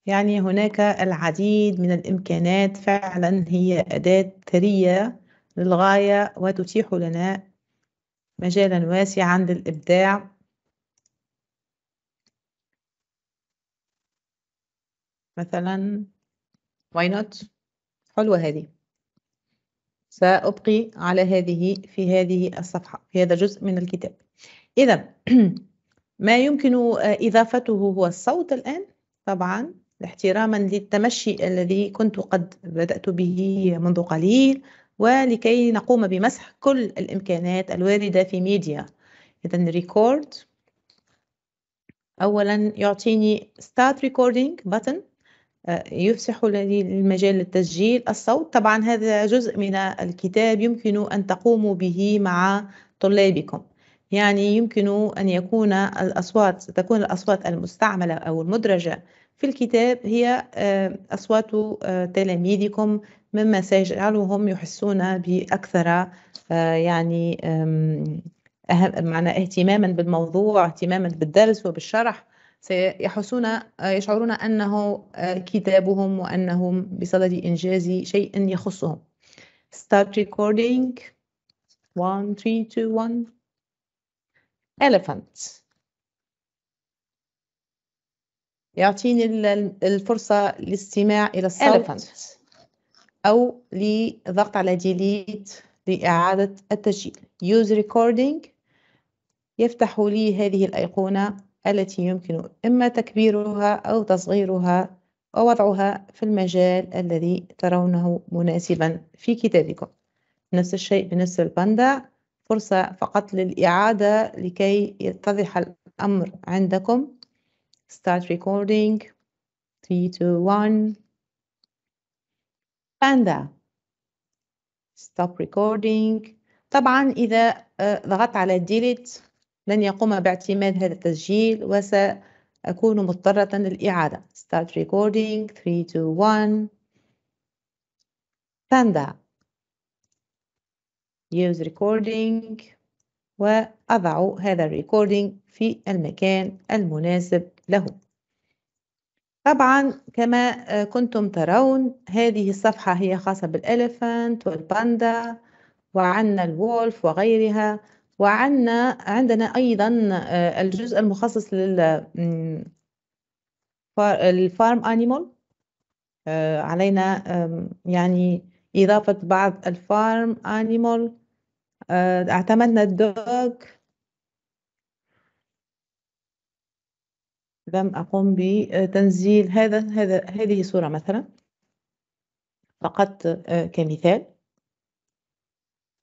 يعني هناك العديد من الإمكانات فعلا هي أداة ثرية للغاية وتتيح لنا مجالا واسعا للإبداع مثلا why not حلوة هذه سأبقي على هذه في هذه الصفحة في هذا جزء من الكتاب إذا ما يمكن إضافته هو الصوت الآن طبعا احتراما للتمشي الذي كنت قد بدأت به منذ قليل ولكي نقوم بمسح كل الإمكانات الواردة في ميديا إذا ريكورد أولا يعطيني start recording button آه، يفسح لي المجال للتسجيل الصوت طبعا هذا جزء من الكتاب يمكن أن تقوموا به مع طلابكم يعني يمكن أن يكون الأصوات تكون الأصوات المستعملة أو المدرجة في الكتاب هي آه، أصوات آه، تلاميذكم مما سيجعلهم يحسون بأكثر آه، يعني معنى اهتماما بالموضوع اهتماما بالدرس وبالشرح سيحسون يشعرون أنه كتابهم وأنهم بصدد إنجاز شيء يخصهم Start recording 1 3 2 1 Elephant يعطيني الفرصة للاستماع إلى الصوت Elephant. أو لضغط على ديليت لإعادة التسجيل use recording يفتح لي هذه الأيقونة التي يمكن إما تكبيرها أو تصغيرها ووضعها في المجال الذي ترونه مناسبا في كتابكم نفس الشيء بنفس الباندا فرصة فقط للإعادة لكي يتضح الأمر عندكم start recording 3 2 1 Panda. stop recording طبعا إذا آه، ضغطت على delete لن يقوم باعتماد هذا التسجيل وسأكون مضطرة للإعادة start recording 3 2 1 Panda. use recording وأضع هذا الريكوردينج في المكان المناسب له طبعا كما آه، كنتم ترون هذه الصفحة هي خاصة بالإليفانت والباندا وعنا الولف وغيرها وعنا عندنا أيضا آه، الجزء المخصص لل الفارم أنيمال آه، علينا يعني إضافة بعض الفارم أنيمال اعتمدنا الدوغ لم أقوم بتنزيل هذا هذا هذه صورة مثلا فقط آه، كمثال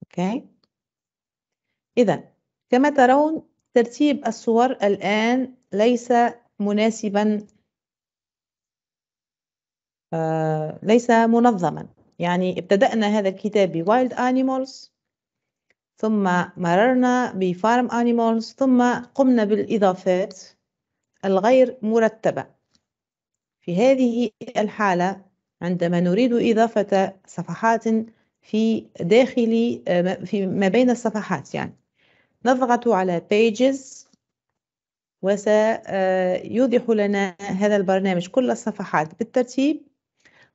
أوكي إذا كما ترون ترتيب الصور الآن ليس مناسبا آه ليس منظما يعني ابتدأنا هذا الكتاب بوايلد animals ثم مررنا بفارم animals ثم قمنا بالإضافات الغير مرتبة في هذه الحالة عندما نريد إضافة صفحات في داخل في ما بين الصفحات يعني نضغط على pages وسيوضح لنا هذا البرنامج كل الصفحات بالترتيب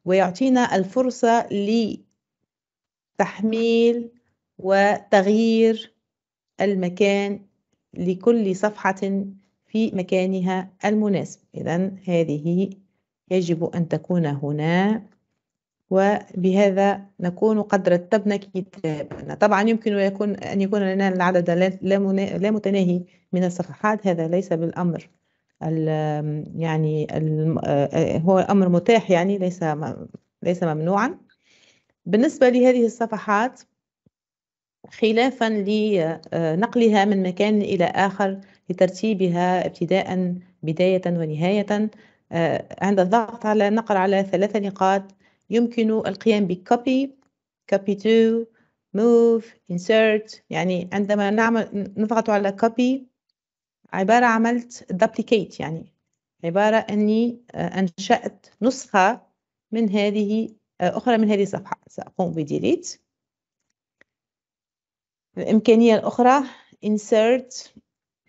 ويعطينا الفرصة لتحميل وتغيير المكان لكل صفحة في مكانها المناسب إذا هذه يجب أن تكون هنا وبهذا نكون قد رتبنا كتابنا طبعا يمكن يكون أن يكون لنا العدد لا متناهي من الصفحات هذا ليس بالأمر يعني آه، هو أمر متاح يعني ليس ليس ممنوعا بالنسبة لهذه الصفحات خلافا لنقلها من مكان إلى آخر لترتيبها ابتداء بداية ونهاية آه، عند الضغط على نقر على ثلاث نقاط يمكن القيام بكوبي كوبي تو موف insert يعني عندما نعمل نضغط على كوبي عبارة عملت duplicate يعني عبارة أني آه، أنشأت نسخة من هذه آه، أخرى من هذه الصفحة سأقوم بديليت الإمكانية الأخرى insert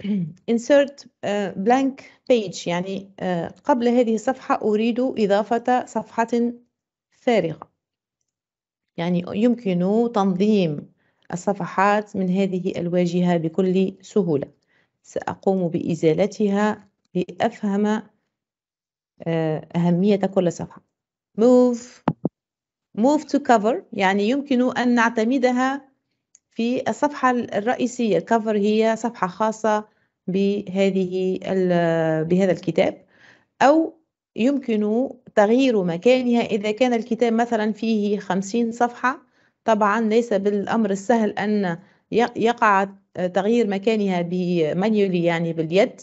insert uh, blank page يعني uh, قبل هذه الصفحة أريد إضافة صفحة فارغة يعني يمكن تنظيم الصفحات من هذه الواجهة بكل سهولة سأقوم بإزالتها لأفهم uh, أهمية كل صفحة move move to cover يعني يمكن أن نعتمدها في الصفحة الرئيسية cover هي صفحة خاصة بهذه بهذا الكتاب أو يمكن تغيير مكانها إذا كان الكتاب مثلا فيه خمسين صفحة طبعا ليس بالأمر السهل أن يقع تغيير مكانها بمانيولي يعني باليد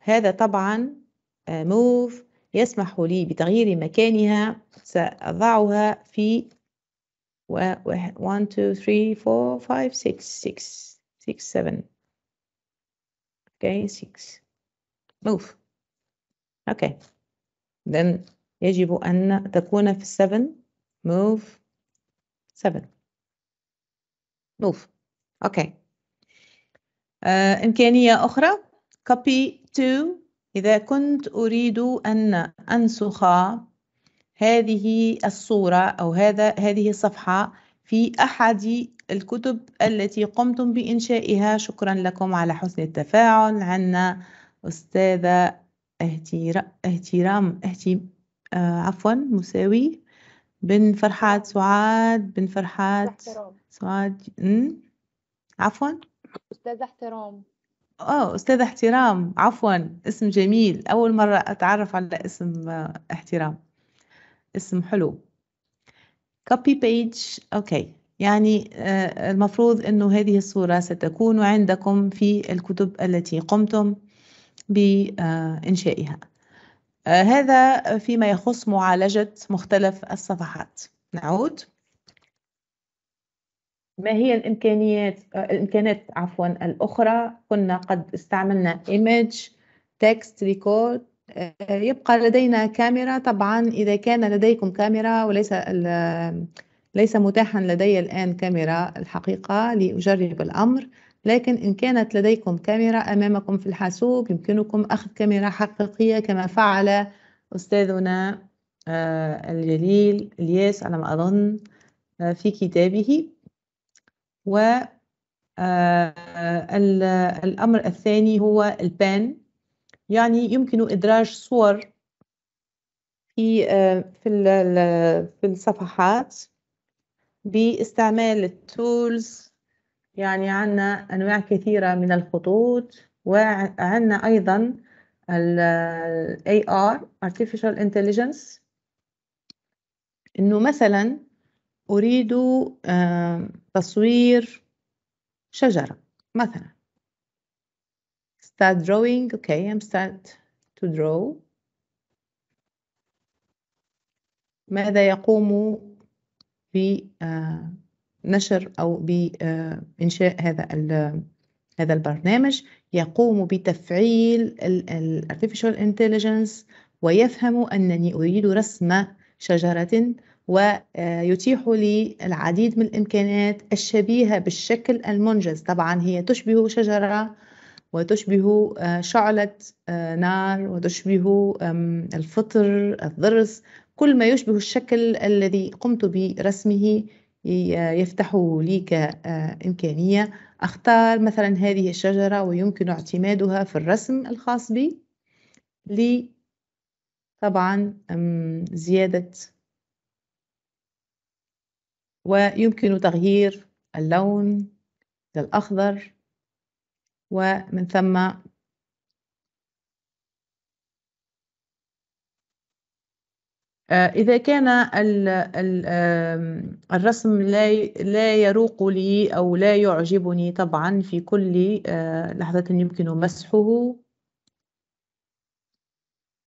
هذا طبعا آه، موف يسمح لي بتغيير مكانها سأضعها في 1 2 3 4 5 6 6 6 7 okay six. move okay then يجب أن تكون في seven. move Seven. move okay آه، إمكانية أخرى copy to إذا كنت أريد أن أنسخ هذه الصورة أو هذا هذه الصفحة في أحد الكتب التي قمتم بإنشائها شكرا لكم على حسن التفاعل عنا أستاذة اهترام اهتي آه عفوا مساوي بن فرحات سعاد بن فرحات سعاد عفوا أستاذة احترام اه أستاذة احترام عفوا اسم جميل أول مرة أتعرف على اسم آه، احترام اسم حلو copy page اوكي يعني آه، المفروض أنه هذه الصورة ستكون عندكم في الكتب التي قمتم بإنشائها آه، هذا فيما يخص معالجة مختلف الصفحات نعود ما هي الإمكانيات الإمكانات عفوا الأخرى كنا قد استعملنا image text record آه، يبقى لدينا كاميرا طبعا إذا كان لديكم كاميرا وليس ليس متاحا لدي الآن كاميرا الحقيقة لأجرب الأمر لكن إن كانت لديكم كاميرا أمامكم في الحاسوب يمكنكم أخذ كاميرا حقيقية كما فعل أستاذنا آه، الجليل الياس على ما أظن آه، في كتابه والأمر الثاني هو البان يعني يمكن إدراج صور في آه، في في الصفحات باستعمال التولز يعني عندنا أنواع كثيرة من الخطوط وعندنا أيضا ال آه، AR Artificial Intelligence إنه مثلا أريد آه، تصوير شجرة مثلا start drawing okay I'm start to draw ماذا يقوم بنشر آه, أو بإنشاء آه, هذا هذا البرنامج يقوم بتفعيل ال Artificial Intelligence ويفهم أنني أريد رسم شجرة ويتيح آه, لي العديد من الإمكانات الشبيهة بالشكل المنجز طبعا هي تشبه شجرة وتشبه آه، شعلة آه، نار وتشبه الفطر الضرس كل ما يشبه الشكل الذي قمت برسمه يفتح لي كإمكانية آه، أختار مثلا هذه الشجرة ويمكن اعتمادها في الرسم الخاص بي لي طبعا زيادة ويمكن تغيير اللون للأخضر ومن ثم آه، إذا كان الرسم لا يروق لي أو لا يعجبني طبعا في كل آه، لحظة يمكن مسحه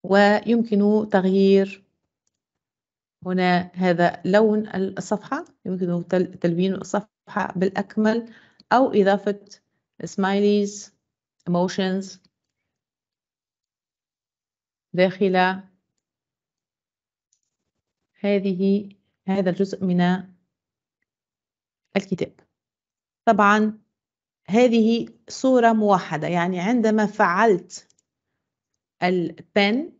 ويمكن تغيير هنا هذا لون الصفحة يمكن تلوين الصفحة بالأكمل أو إضافة smileys emotions داخل هذه هذا الجزء من الكتاب طبعا هذه صورة موحدة يعني عندما فعلت البن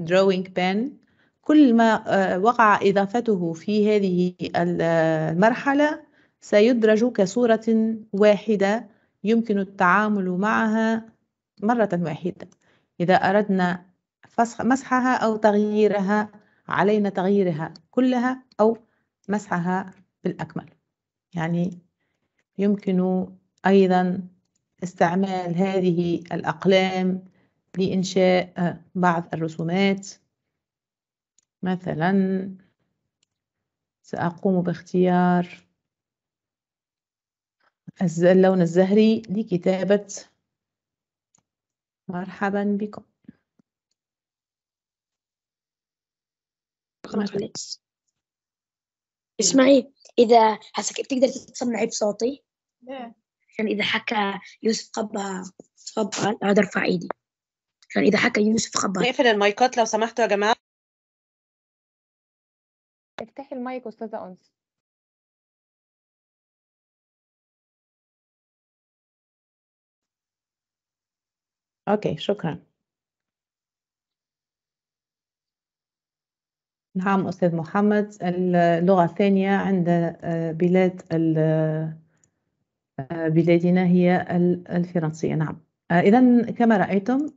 drawing pen كل ما آه، وقع إضافته في هذه المرحلة سيدرج كصورة واحدة يمكن التعامل معها مرة واحدة إذا أردنا فسخ مسحها أو تغييرها علينا تغييرها كلها أو مسحها بالأكمل يعني يمكن أيضا استعمال هذه الأقلام لإنشاء بعض الرسومات مثلا سأقوم باختيار اللون الزهري لكتابة مرحبا بكم اسمعي إذا حسك تقدر تسمعي بصوتي لا عشان إذا حكى يوسف قبا تفضل أقعد ارفع ايدي عشان إذا حكى يوسف قبا نقفل المايكات لو سمحتوا يا جماعة افتحي المايك أستاذة أنس أوكي، شكرًا. نعم أستاذ محمد، اللغة الثانية عند آه، بلاد ال آه، بلادنا هي الفرنسية نعم. آه، إذًا كما رأيتم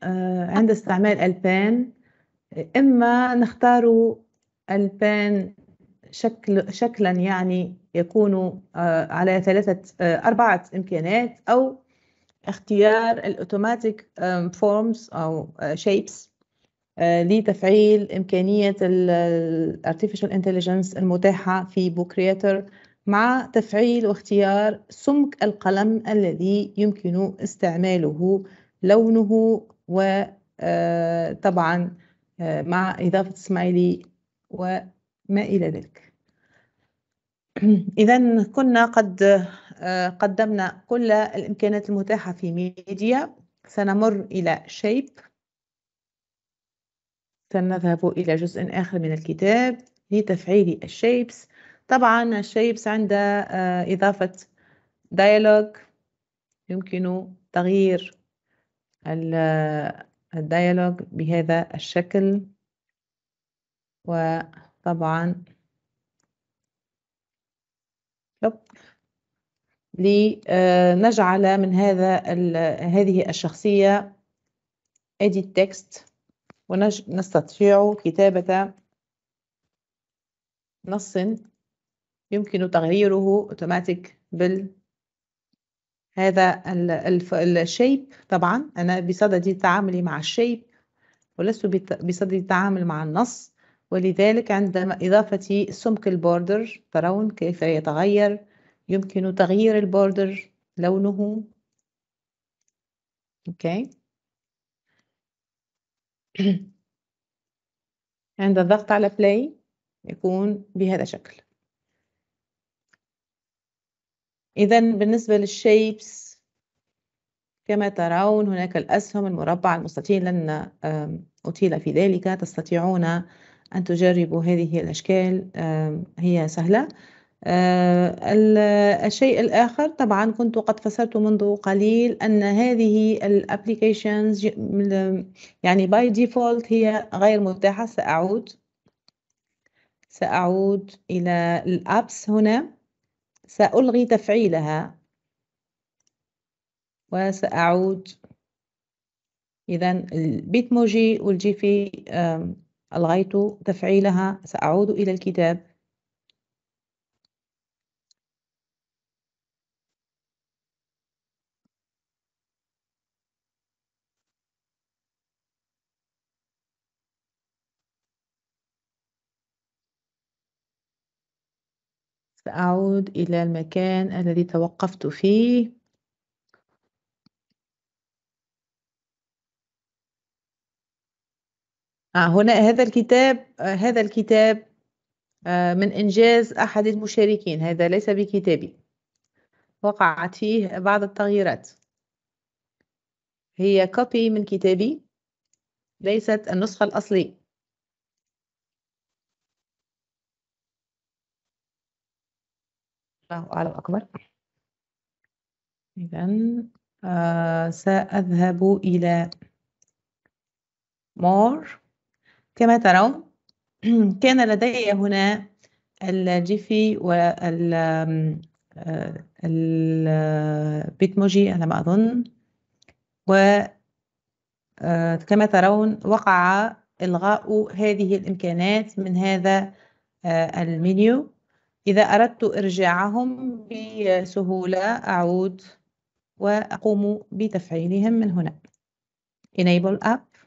عند استعمال البان إما نختار البان شكل شكلًا يعني يكون على ثلاثه اربعه إمكانات أو اختيار الاوتوماتيك فورمز او شيبس آه، آه، لتفعيل إمكانية الارتفيشال انتليجنس المتاحة في بوك كرياتر مع تفعيل واختيار سمك القلم الذي يمكن استعماله لونه وطبعا آه، مع إضافة سمايلي وما إلى ذلك إذا كنا قد آه، قدمنا كل الإمكانات المتاحة في ميديا سنمر إلى شيب سنذهب إلى جزء آخر من الكتاب لتفعيل الشيبس طبعا الشيبس عند آه، إضافة ديالوج يمكن تغيير الديالوج آه، بهذا الشكل وطبعا لنجعل من هذا هذه الشخصية edit text ونستطيع كتابة نص يمكن تغييره اوتوماتيك بال هذا الشيب طبعا أنا بصدد تعاملي مع الشيب ولست بصدد التعامل مع النص ولذلك عندما إضافتي سمك البوردر ترون كيف يتغير يمكن تغيير البوردر لونه اوكي عند الضغط على بلاي يكون بهذا الشكل إذا بالنسبة للشيبس كما ترون هناك الأسهم المربع المستطيل لن أطيل في ذلك تستطيعون أن تجربوا هذه الأشكال هي سهلة آه، الشيء الآخر طبعا كنت قد فسرت منذ قليل أن هذه الابليكيشنز يعني باي ديفولت هي غير متاحة سأعود سأعود إلى الأبس هنا سألغي تفعيلها وسأعود إذا البيتموجي والجيفي ألغيت تفعيلها سأعود إلى الكتاب سأعود إلى المكان الذي توقفت فيه آه، هنا هذا الكتاب هذا الكتاب آه، من إنجاز أحد المشاركين هذا ليس بكتابي وقعت فيه بعض التغييرات هي كوبي من كتابي ليست النسخة الأصلية الله أعلم أكبر إذا آه سأذهب إلى مور كما ترون كان لدي هنا الجيفي وال آه، البيتموجي على ما أظن وكما آه، ترون وقع إلغاء هذه الإمكانات من هذا آه، المنيو إذا أردت إرجاعهم بسهولة أعود وأقوم بتفعيلهم من هنا enable app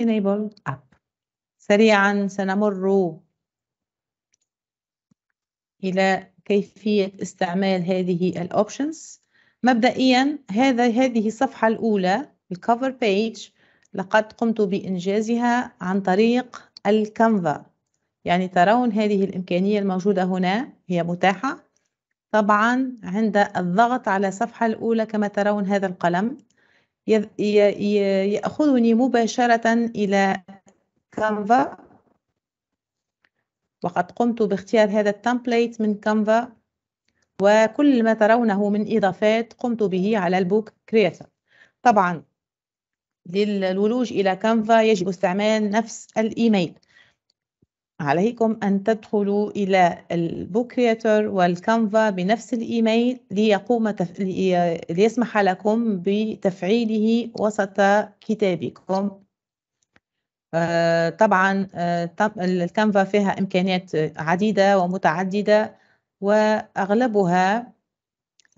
enable app سريعا سنمر إلى كيفية استعمال هذه الأوبشنز مبدئيا هذا هذه الصفحة الأولى الكفر بيج لقد قمت بإنجازها عن طريق الكانفا يعني ترون هذه الإمكانية الموجودة هنا هي متاحة طبعا عند الضغط على الصفحة الأولى كما ترون هذا القلم يأخذني مباشرة إلى كانفا وقد قمت باختيار هذا التمبليت من كانفا وكل ما ترونه من إضافات قمت به على البوك كرياتر طبعا للولوج إلى كانفا يجب استعمال نفس الإيميل عليكم أن تدخلوا إلى البوك والكانفا بنفس الإيميل ليقوم تف... لي... ليسمح لكم بتفعيله وسط كتابكم آه طبعا آه الكانفا فيها إمكانيات عديدة ومتعددة وأغلبها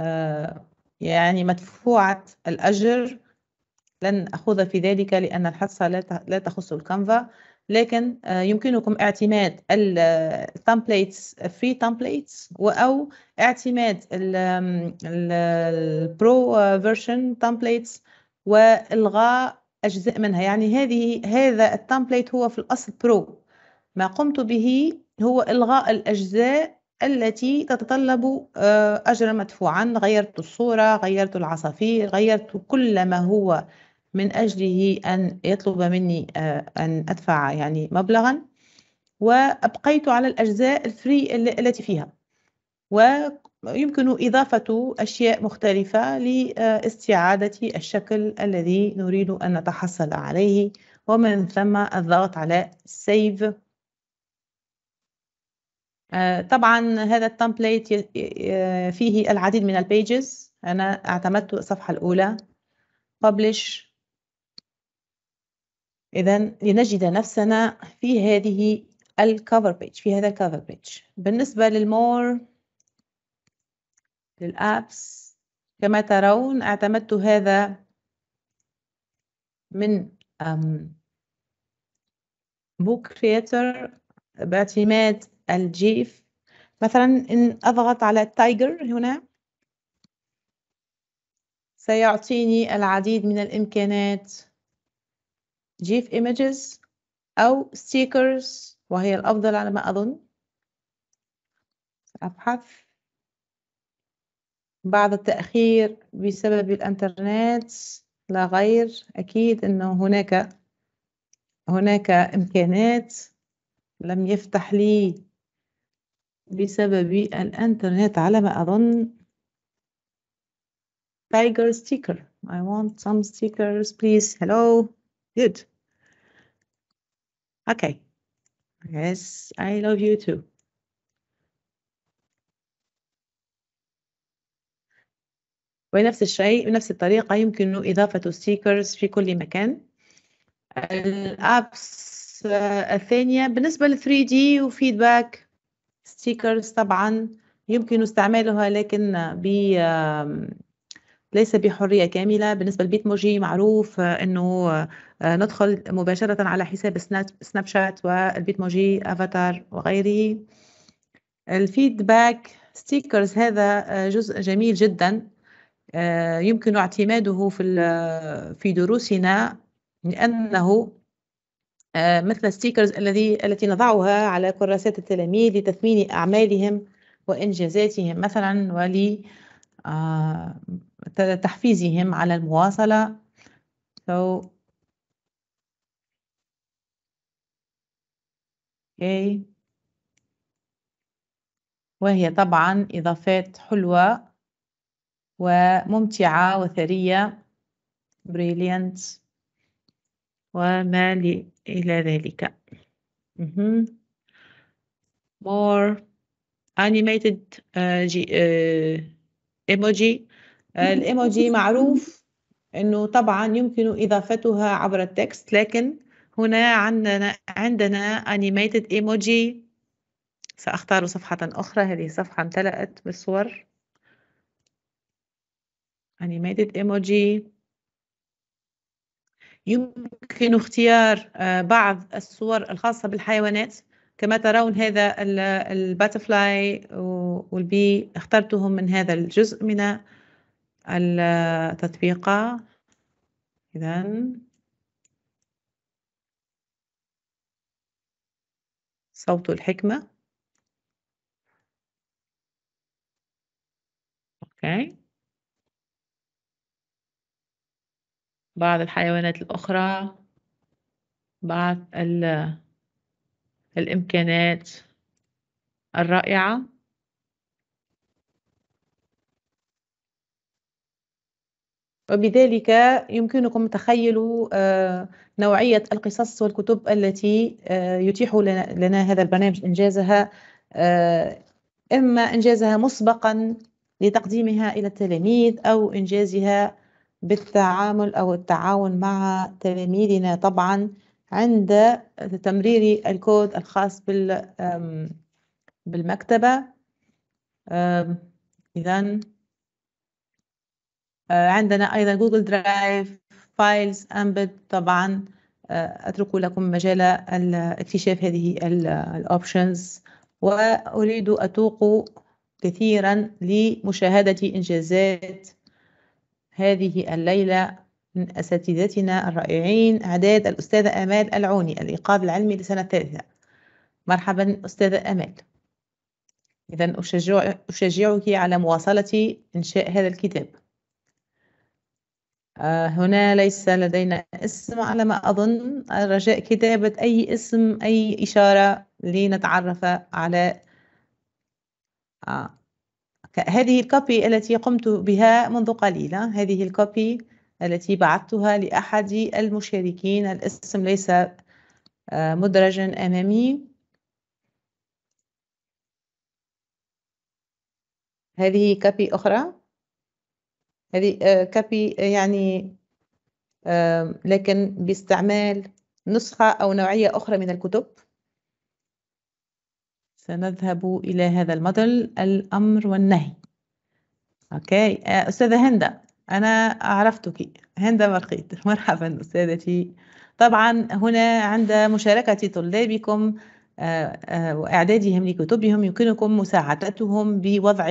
آه يعني مدفوعة الأجر لن أخوض في ذلك لأن الحصة لا تخص الكانفا لكن آه، يمكنكم اعتماد آه، templates آه، free templates او اعتماد البرو فيرجن templates والغاء اجزاء منها يعني هذه هذا التمبليت هو في الاصل برو ما قمت به هو الغاء الاجزاء التي تتطلب اجرا مدفوعا غيرت الصوره غيرت العصافير غيرت كل ما هو من أجله أن يطلب مني آه، أن أدفع يعني مبلغا وأبقيت على الأجزاء الفري التي فيها ويمكن إضافة أشياء مختلفة لاستعادة الشكل الذي نريد أن نتحصل عليه ومن ثم الضغط على save آه، طبعا هذا التمبليت آه، فيه العديد من البيجز أنا اعتمدت الصفحة الأولى publish إذا لنجد نفسنا في هذه الكفر بيج في هذا الكفر بيج بالنسبة للمور للأبس كما ترون اعتمدت هذا من بوك كريتر باعتماد الجيف مثلا إن أضغط على تايجر هنا سيعطيني العديد من الإمكانات جيف images أو stickers وهي الأفضل على ما أظن أبحث بعض التأخير بسبب الإنترنت لا غير أكيد أنه هناك هناك إمكانات لم يفتح لي بسبب الإنترنت على ما أظن tiger sticker I want some stickers please hello Good. Okay. Yes, I love you too. ونفس الشيء بنفس الطريقة يمكن إضافة ستيكرز في كل مكان الأبس الثانية بالنسبة ل 3D وفيدباك ستيكرز طبعا يمكن استعمالها لكن ب ليس بحرية كاملة بالنسبة لبيتموجي معروف أنه ندخل مباشرة على حساب سناب شات والبيتموجي أفاتار وغيره الفيدباك ستيكرز هذا آه، جزء جميل جدا آه، يمكن اعتماده في في دروسنا لأنه آه، مثل ستيكرز الذي التي نضعها على كراسات التلاميذ لتثمين أعمالهم وإنجازاتهم مثلا ول تحفيزهم على المواصلة so أوكي وهي طبعا إضافات حلوة وممتعة وثرية بريليانت وما إلى ذلك mm -hmm. more animated uh, uh, emoji الإيموجي معروف أنه طبعا يمكن إضافتها عبر التكست لكن هنا عندنا عندنا animated emoji سأختار صفحة أخرى هذه صفحة امتلأت بالصور animated emoji يمكن اختيار آه، بعض الصور الخاصة بالحيوانات كما ترون هذا الباتفلاي والبي اخترتهم من هذا الجزء من التطبيقة آه، إذا صوت الحكمة أوكي بعض الحيوانات الأخرى بعض الإمكانات الرائعة وبذلك يمكنكم تخيل آه، نوعية القصص والكتب التي آه، يتيح لنا هذا البرنامج إنجازها آه، إما إنجازها مسبقا لتقديمها إلى التلاميذ أو إنجازها بالتعامل أو التعاون مع تلاميذنا طبعا عند تمرير الكود الخاص بالمكتبة إذا آه، عندنا أيضا جوجل درايف فايلز أمبد طبعا آه، أترك لكم مجال اكتشاف هذه الأوبشنز وأريد أتوق كثيرا لمشاهدة إنجازات هذه الليلة من أساتذتنا الرائعين إعداد الأستاذة آمال العوني الإيقاظ العلمي لسنة الثالثة مرحبا أستاذة آمال إذا أشجع أشجعك على مواصلة إنشاء هذا الكتاب آه، هنا ليس لدينا اسم على ما أظن رجاء كتابة أي اسم أي إشارة لنتعرف على آه، هذه الكوبي التي قمت بها منذ قليلة هذه الكوبي التي بعثتها لأحد المشاركين الاسم ليس آه، مدرجا أمامي هذه كوبي أخرى هذه آه، كابي آه، يعني آه، لكن باستعمال نسخة أو نوعية أخرى من الكتب سنذهب إلى هذا المدل الأمر والنهي أوكي أستاذة هندة أنا عرفتك هندة مرقيت مرحبا أستاذتي طبعا هنا عند مشاركة طلابكم وإعدادهم لكتبهم يمكنكم مساعدتهم بوضع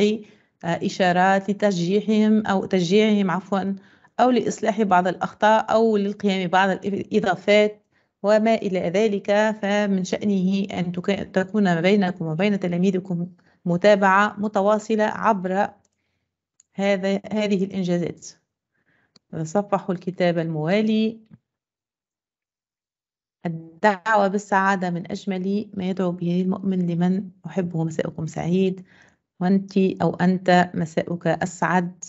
آه، إشارات لتشجيعهم أو تشجيعهم عفوا أو لإصلاح بعض الأخطاء أو للقيام بعض الإضافات وما إلى ذلك فمن شأنه أن تكون ما بينكم وبين تلاميذكم متابعة متواصلة عبر هذا هذه الإنجازات تصفحوا الكتاب الموالي الدعوة بالسعادة من أجمل ما يدعو به المؤمن لمن أحبه مساءكم سعيد وأنت أو أنت مساؤك أسعد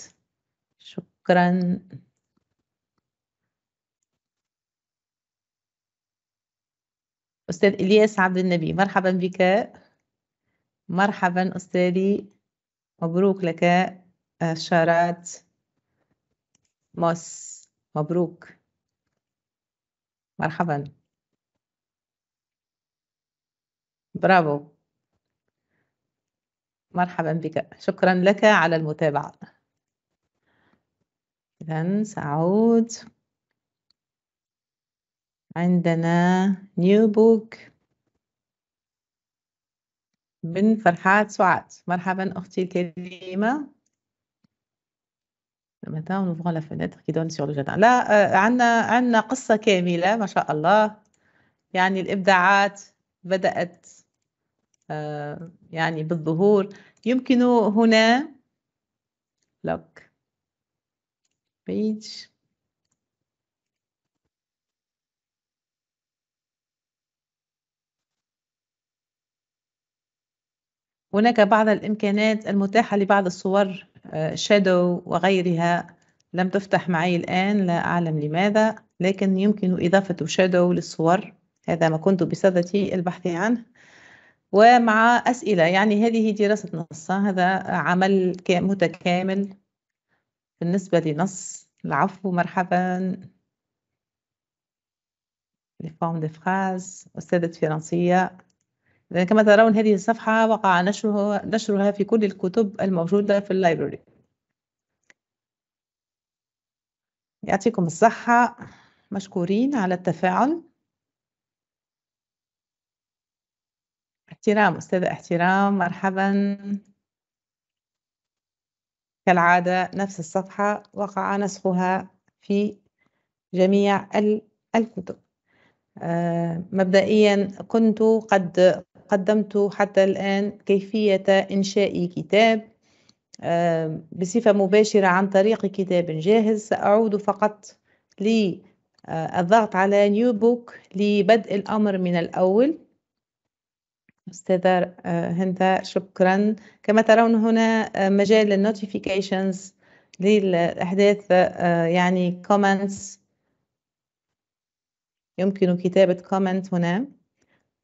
شكرا أستاذ إلياس عبد النبي مرحبا بك مرحبا أستاذي مبروك لك آه، شارات موس مبروك مرحبا برافو مرحبا بك شكرا لك على المتابعة إذا سأعود عندنا نيو بوك من فرحات سعاد مرحبا أختي الكريمة Maintenant, en ouvrant la fenêtre qui donne sur le jardin. لا آه، عندنا عندنا قصة كاملة ما شاء الله يعني الإبداعات بدأت آه، يعني بالظهور يمكن هنا لوك بيج هناك بعض الإمكانات المتاحة لبعض الصور شادو آه، وغيرها لم تفتح معي الآن لا أعلم لماذا لكن يمكن إضافة شادو للصور هذا ما كنت بصدد البحث عنه ومع أسئلة يعني هذه دراسة نص هذا عمل متكامل بالنسبة لنص العفو مرحبا لفورم دي فراز أستاذة فرنسية لأن كما ترون هذه الصفحة وقع نشرها, نشرها في كل الكتب الموجودة في اللايبرري يعطيكم الصحة مشكورين على التفاعل احترام أستاذة احترام مرحبا كالعادة نفس الصفحة وقع نسخها في جميع الكتب آه، مبدئيا كنت قد قدمت حتى الآن كيفية إنشاء كتاب آه، بصفة مباشرة عن طريق كتاب جاهز سأعود فقط للضغط آه، على نيو بوك لبدء الأمر من الأول أستاذة آه، هندا شكرا كما ترون هنا آه، مجال للنوتيفيكيشنز للأحداث آه، يعني كومنتس يمكن كتابة كومنت هنا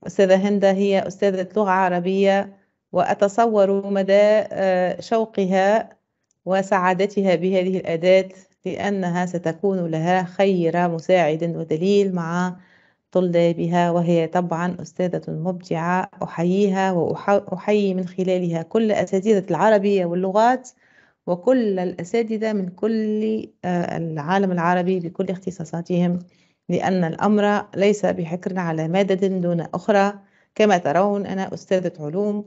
أستاذة هندا هي أستاذة لغة عربية وأتصور مدى شوقها وسعادتها بهذه الأداة لأنها ستكون لها خير مساعد ودليل مع طلابها وهي طبعا أستاذة مبدعة أحييها وأحيي من خلالها كل أساتذة العربية واللغات وكل الأساتذة من كل آه، العالم العربي بكل اختصاصاتهم لأن الأمر ليس بحكر على مادة دون أخرى كما ترون أنا أستاذة علوم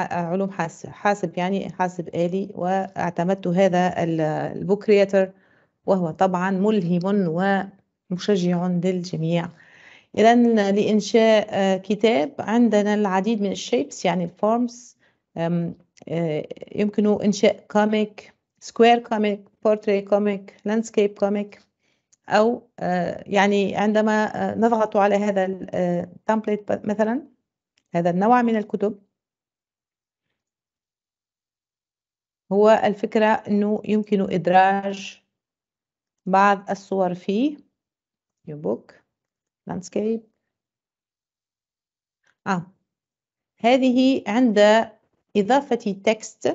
علوم حاسب, حاسب يعني حاسب آلي واعتمدت هذا البوكرياتر وهو طبعا ملهم و مشجع للجميع إذا لإنشاء آه، كتاب عندنا العديد من الشيبس يعني الفورمز آه، يمكن إنشاء كوميك سكوير كوميك بورتري كوميك لاندسكيب كوميك أو آه، يعني عندما نضغط على هذا التمبليت مثلا هذا النوع من الكتب هو الفكرة أنه يمكن إدراج بعض الصور فيه New book landscape آه هذه عند إضافة text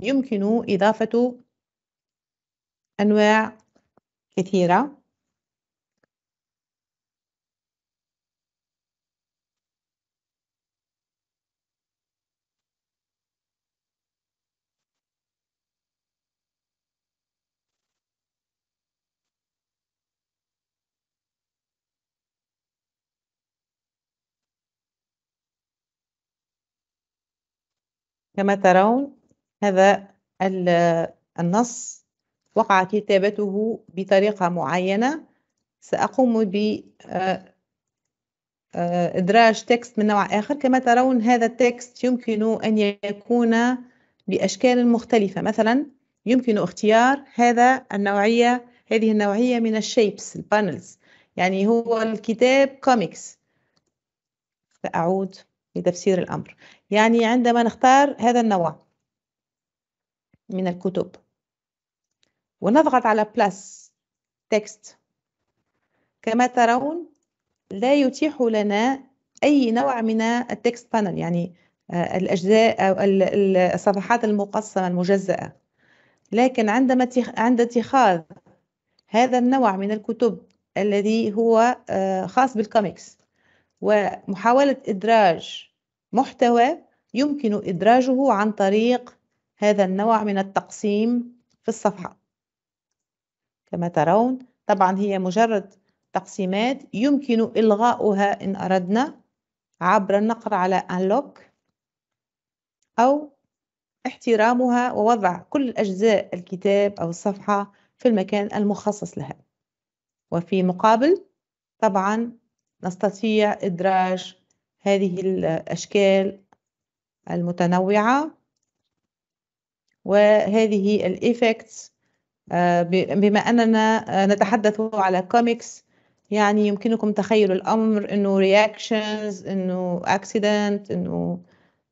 يمكن إضافة أنواع كثيرة كما ترون هذا النص وقع كتابته بطريقة معينة سأقوم بإدراج آه، آه، تكست من نوع آخر كما ترون هذا التكست يمكن أن يكون بأشكال مختلفة مثلا يمكن اختيار هذا النوعية هذه النوعية من الشيبس البانلز يعني هو الكتاب كوميكس سأعود لتفسير الأمر يعني عندما نختار هذا النوع من الكتب ونضغط على بلس تكست كما ترون لا يتيح لنا أي نوع من التكست بانل يعني آه، الأجزاء أو الصفحات المقسمة المجزأة لكن عندما عند اتخاذ هذا النوع من الكتب الذي هو آه، خاص بالكوميكس ومحاولة إدراج محتوى يمكن إدراجه عن طريق هذا النوع من التقسيم في الصفحة كما ترون طبعا هي مجرد تقسيمات يمكن إلغاؤها إن أردنا عبر النقر على Unlock أو احترامها ووضع كل أجزاء الكتاب أو الصفحة في المكان المخصص لها وفي مقابل طبعا نستطيع إدراج هذه الأشكال المتنوعة وهذه الإيفكتس آه، بما أننا آه، نتحدث على كوميكس يعني يمكنكم تخيل الأمر إنه reactions إنه accident إنه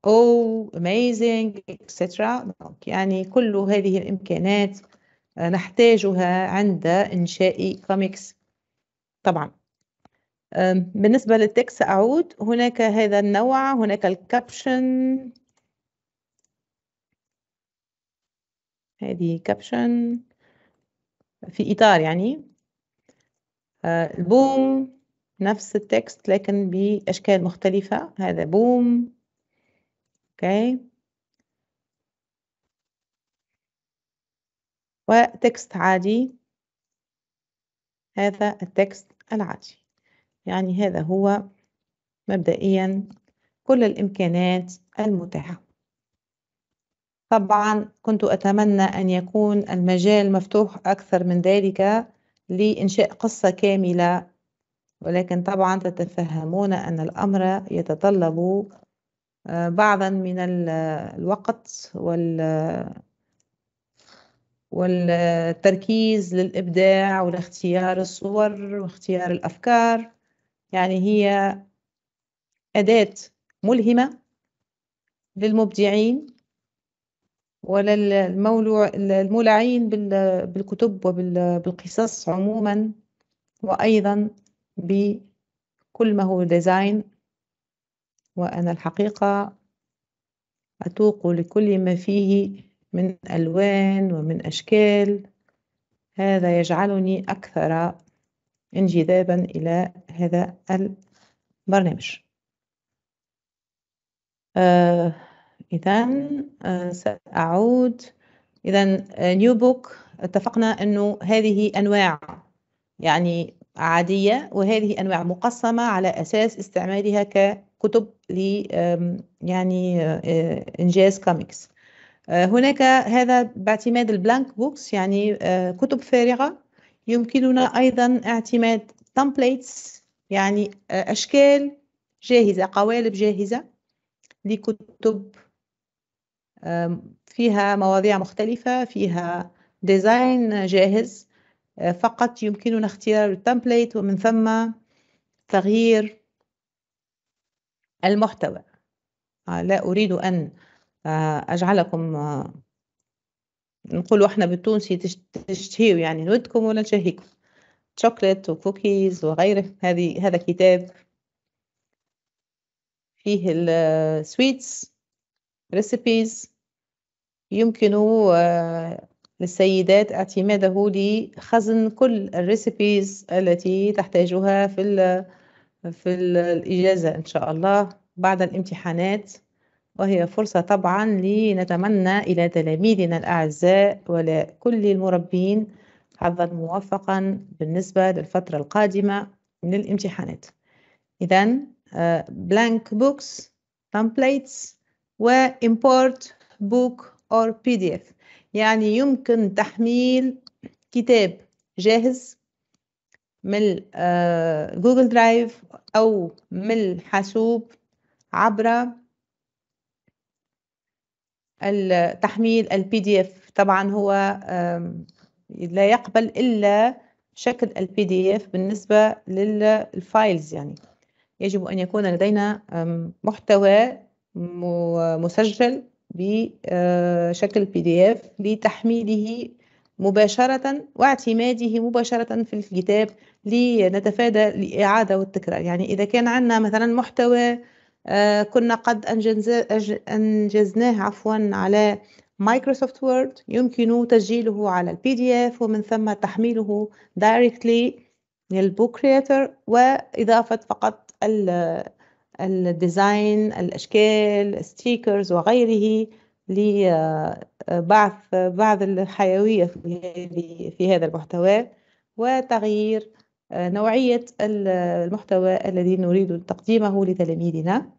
oh amazing etc يعني كل هذه الإمكانات آه، نحتاجها عند إنشاء كوميكس طبعاً بالنسبة للتكس أعود هناك هذا النوع هناك الكابشن هذه كابشن في إطار يعني أه، البوم نفس التكست لكن بأشكال مختلفة هذا بوم أوكي وتكست عادي هذا التكست العادي يعني هذا هو مبدئيا كل الإمكانات المتاحة طبعا كنت أتمنى أن يكون المجال مفتوح أكثر من ذلك لإنشاء قصة كاملة ولكن طبعا تتفهمون أن الأمر يتطلب آه، بعضا من الوقت وال والتركيز للإبداع والاختيار الصور واختيار الأفكار يعني هي أداة ملهمة للمبدعين وللمولعين بالكتب وبالقصص عموما وأيضا بكل ما هو ديزاين وأنا الحقيقة أتوق لكل ما فيه من ألوان ومن أشكال هذا يجعلني أكثر انجذابا إلى هذا البرنامج آه إذا آه، سأعود إذا نيو بوك اتفقنا أنه هذه أنواع يعني عادية وهذه أنواع مقسمة على أساس استعمالها ككتب ل يعني آه، إنجاز كوميكس آه، هناك هذا باعتماد البلانك بوكس يعني كتب فارغة يمكننا أيضا اعتماد templates يعني آه، أشكال جاهزة قوالب جاهزة لكتب فيها مواضيع مختلفة فيها ديزاين جاهز آه، فقط يمكننا اختيار التمبليت ومن ثم تغيير المحتوى آه، لا أريد أن أجعلكم نقولوا احنا بالتونسي تشتهيو يعني نودكم ولا نشهيكم شوكليت وكوكيز وغيره هذه هذا كتاب فيه السويتس ريسيبيز يمكن آه، للسيدات اعتماده لخزن كل الريسيبيز التي تحتاجها في في الإجازة إن شاء الله بعد الامتحانات وهي فرصة طبعا لنتمنى إلى تلاميذنا الأعزاء ولكل المربين حظا موفقا بالنسبة للفترة القادمة من الامتحانات إذا بلانك آه، بوكس templates و import book or PDF يعني يمكن تحميل كتاب جاهز من جوجل آه، درايف أو من الحاسوب عبر تحميل البي دي اف طبعا هو لا يقبل الا شكل البي دي اف بالنسبه للفايلز يعني يجب ان يكون لدينا محتوى مسجل بشكل بي دي اف لتحميله مباشرة واعتماده مباشرة في الكتاب لنتفادى الإعادة والتكرار يعني إذا كان عندنا مثلا محتوى آه، كنا قد أنجزناه عفوا على مايكروسوفت وورد يمكن تسجيله على البي دي اف ومن ثم تحميله دايركتلي للبوك كريتر وإضافة فقط الديزاين الأشكال ستيكرز وغيره لبعث آه، بعض الحيوية في هذا المحتوى وتغيير نوعية المحتوى الذي نريد تقديمه لتلاميذنا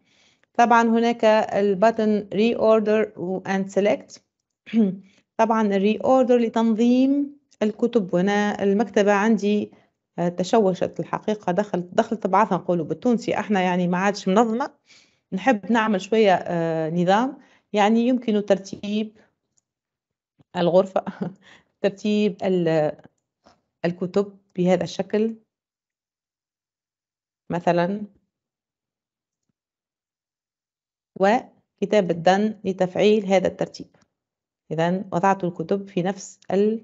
طبعا هناك البطن reorder and select طبعا Reorder لتنظيم الكتب وانا المكتبة عندي آه، تشوشت الحقيقة دخلت دخلت بعضها نقولوا بالتونسي احنا يعني ما عادش منظمة نحب نعمل شوية آه، نظام يعني يمكن ترتيب الغرفة ترتيب الكتب بهذا الشكل مثلا وكتاب الدن لتفعيل هذا الترتيب إذا وضعت الكتب في نفس آه،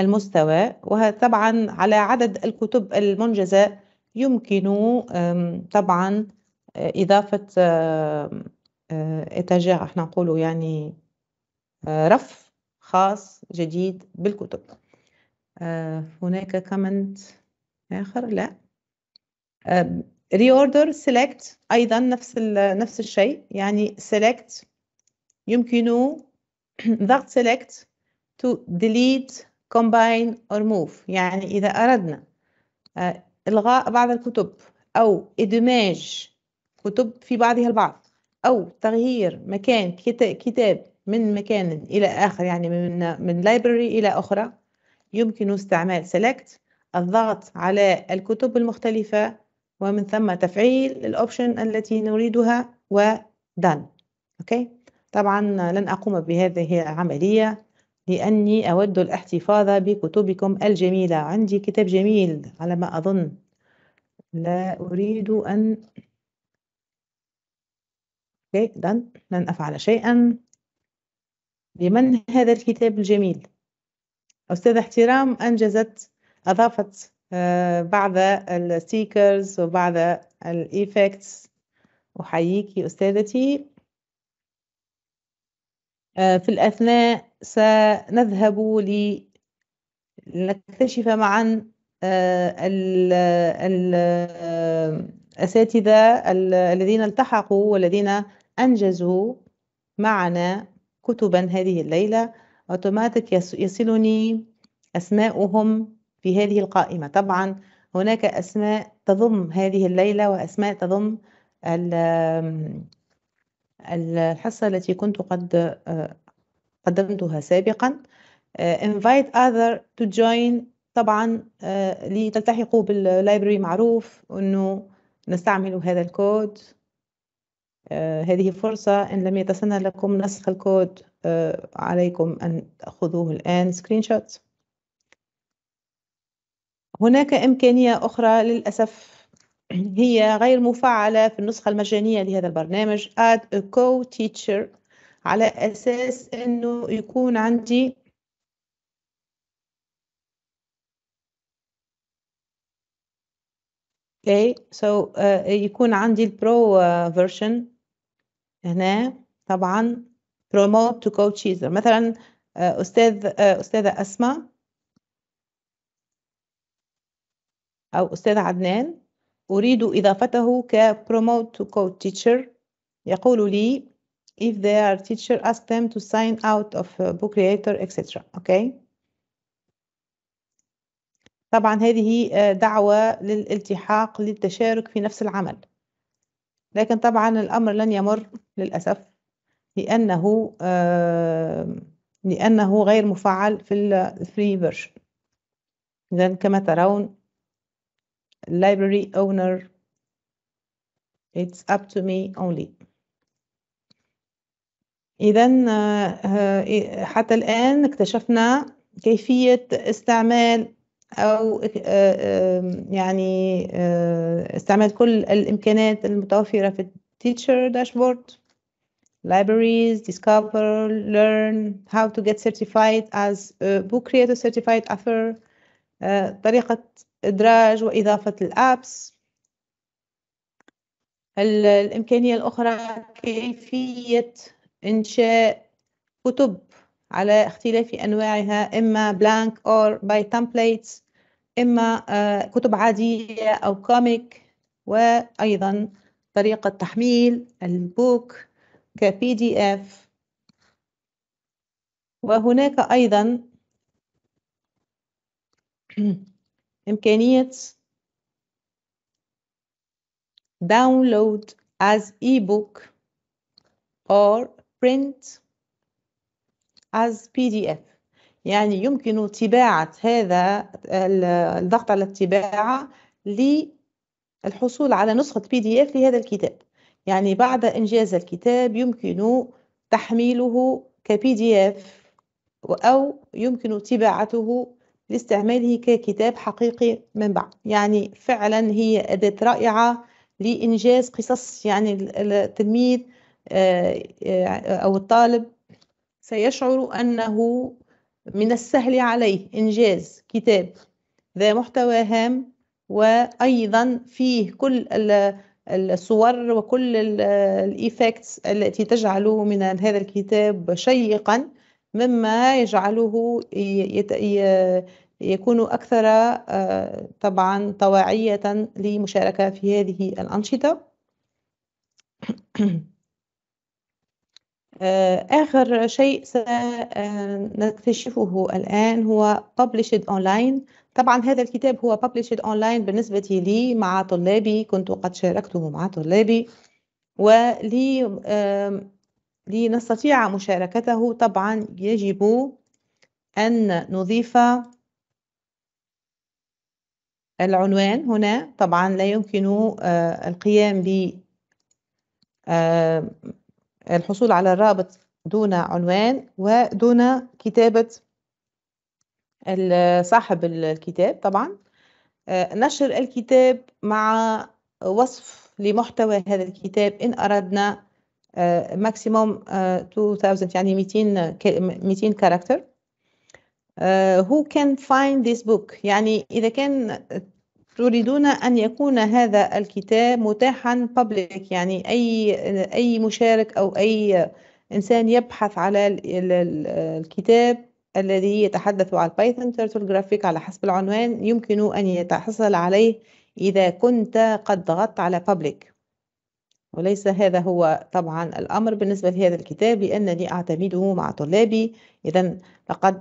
المستوى وطبعا على عدد الكتب المنجزة يمكن طبعا آه، إضافة آه، إتاجير احنا نقوله يعني رف خاص جديد بالكتب هناك كومنت آخر لا ريوردر um, سيلكت ايضا نفس نفس الشيء يعني سيلكت يمكن ضغط سيلكت تو ديليت كومباين اور موف يعني اذا اردنا آه، الغاء بعض الكتب او ادماج كتب في بعضها البعض او تغيير مكان كتاب من مكان الى اخر يعني من من library الى اخرى يمكن استعمال سيلكت الضغط على الكتب المختلفه ومن ثم تفعيل الأوبشن التي نريدها ودان أوكي طبعا لن أقوم بهذه العملية لأني أود الاحتفاظ بكتبكم الجميلة عندي كتاب جميل على ما أظن لا أريد أن أوكي دان لن أفعل شيئا لمن هذا الكتاب الجميل أستاذة احترام أنجزت أضافت آه، بعد الستيكرز وبعد الايفكتس احييكي استاذتي آه، في الاثناء سنذهب لنكتشف معا آه، الاساتذه الذين التحقوا والذين انجزوا معنا كتبا هذه الليله اوتوماتيك يصلني اسماءهم في هذه القائمة طبعا هناك أسماء تضم هذه الليلة وأسماء تضم الحصة التي كنت قد آه، قدمتها سابقا آه، invite other to join طبعا آه، لتلتحقوا باللايبرري معروف أنه نستعمل هذا الكود هذه فرصة إن لم يتسنى لكم نسخ الكود عليكم أن تأخذوه الآن سكرين شوت هناك إمكانية أخرى للأسف هي غير مفعلة في النسخة المجانية لهذا البرنامج add a co-teacher على أساس أنه يكون عندي okay so uh, يكون عندي البرو فيرجن uh, هنا طبعا promote to co-teacher مثلا uh, أستاذ uh, أستاذة أسماء أو أستاذ عدنان أريد إضافته ك promote to code teacher يقول لي if they are teacher ask them to sign out of uh, book creator etc okay طبعا هذه آه، دعوة للالتحاق للتشارك في نفس العمل لكن طبعا الأمر لن يمر للأسف لأنه آه، لأنه غير مفعل في الفري فيرجن إذا كما ترون library owner it's up to me only إذا حتى الآن اكتشفنا كيفية استعمال أو يعني استعمال كل الإمكانات المتوفرة في Teacher Dashboard Libraries, Discover, Learn, How to get certified as a Book Creator Certified Author طريقة إدراج وإضافة الأبس الإمكانية الأخرى كيفية إنشاء كتب على اختلاف أنواعها إما بلانك أو باي templates إما آه، كتب عادية أو كوميك وأيضا طريقة تحميل البوك كبي دي اف وهناك أيضا آه، إمكانية download as ebook or print as PDF يعني يمكن طباعة هذا الضغط على الطباعة للحصول على نسخة pdf لهذا الكتاب يعني بعد إنجاز الكتاب يمكن تحميله كبي دي اف أو يمكن طباعته لاستعماله ككتاب حقيقي من بعد يعني فعلا هي أداة رائعة لإنجاز قصص يعني التلميذ آه، آه، أو الطالب سيشعر أنه من السهل عليه إنجاز كتاب ذا محتوى هام وأيضا فيه كل الصور وكل الإيفكتس التي تجعل من هذا الكتاب شيقا مما يجعله يكون أكثر آه، طبعا طواعية لمشاركة في هذه الأنشطة آه، آخر شيء سنكتشفه الآن هو Published Online طبعا هذا الكتاب هو Published Online بالنسبة لي مع طلابي كنت قد شاركته مع طلابي ولي لنستطيع مشاركته طبعا يجب أن نضيف العنوان هنا طبعا لا يمكن آه، القيام ب آه، الحصول على الرابط دون عنوان ودون كتابة صاحب الكتاب طبعا آه، نشر الكتاب مع وصف لمحتوى هذا الكتاب إن أردنا ماكسيموم آه، 2000 آه، يعني 200 200 كاركتر هو كان فايند ذيس بوك يعني اذا كان تريدون ان يكون هذا الكتاب متاحا بابليك يعني اي اي مشارك او اي انسان يبحث على الكتاب الذي يتحدث عن بايثون تيرتل جرافيك على حسب العنوان يمكن ان يتحصل عليه اذا كنت قد ضغطت على بابليك وليس هذا هو طبعا الأمر بالنسبة لهذا الكتاب لأنني أعتمده مع طلابي إذا لقد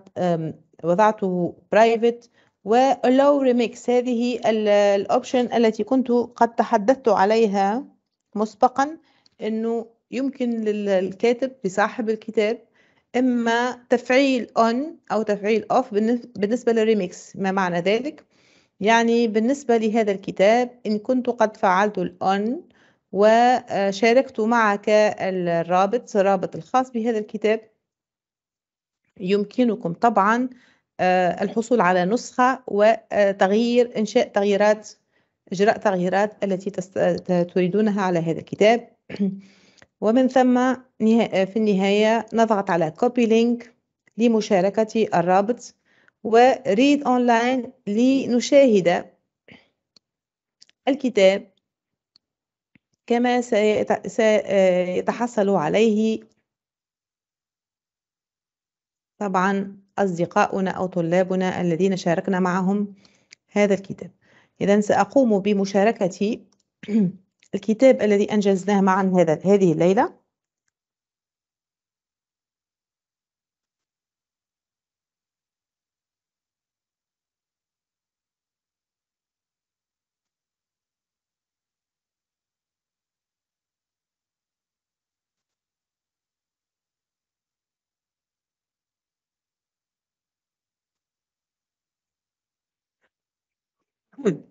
وضعته برايفت ولو ريميكس هذه الأوبشن التي كنت قد تحدثت عليها مسبقا أنه يمكن للكاتب لصاحب الكتاب إما تفعيل on أو تفعيل off بالنسبة للريميكس ما معنى ذلك؟ يعني بالنسبة لهذا الكتاب إن كنت قد فعلت الأون وشاركت معك الرابط الرابط الخاص بهذا الكتاب يمكنكم طبعا آه، الحصول على نسخة وتغيير إنشاء تغييرات إجراء تغييرات التي تريدونها على هذا الكتاب ومن ثم في النهاية نضغط على copy link لمشاركة الرابط و read online لنشاهد الكتاب كما سيتحصل عليه طبعا أصدقاؤنا أو طلابنا الذين شاركنا معهم هذا الكتاب إذا سأقوم بمشاركة الكتاب الذي أنجزناه معا هذا هذه الليلة Good.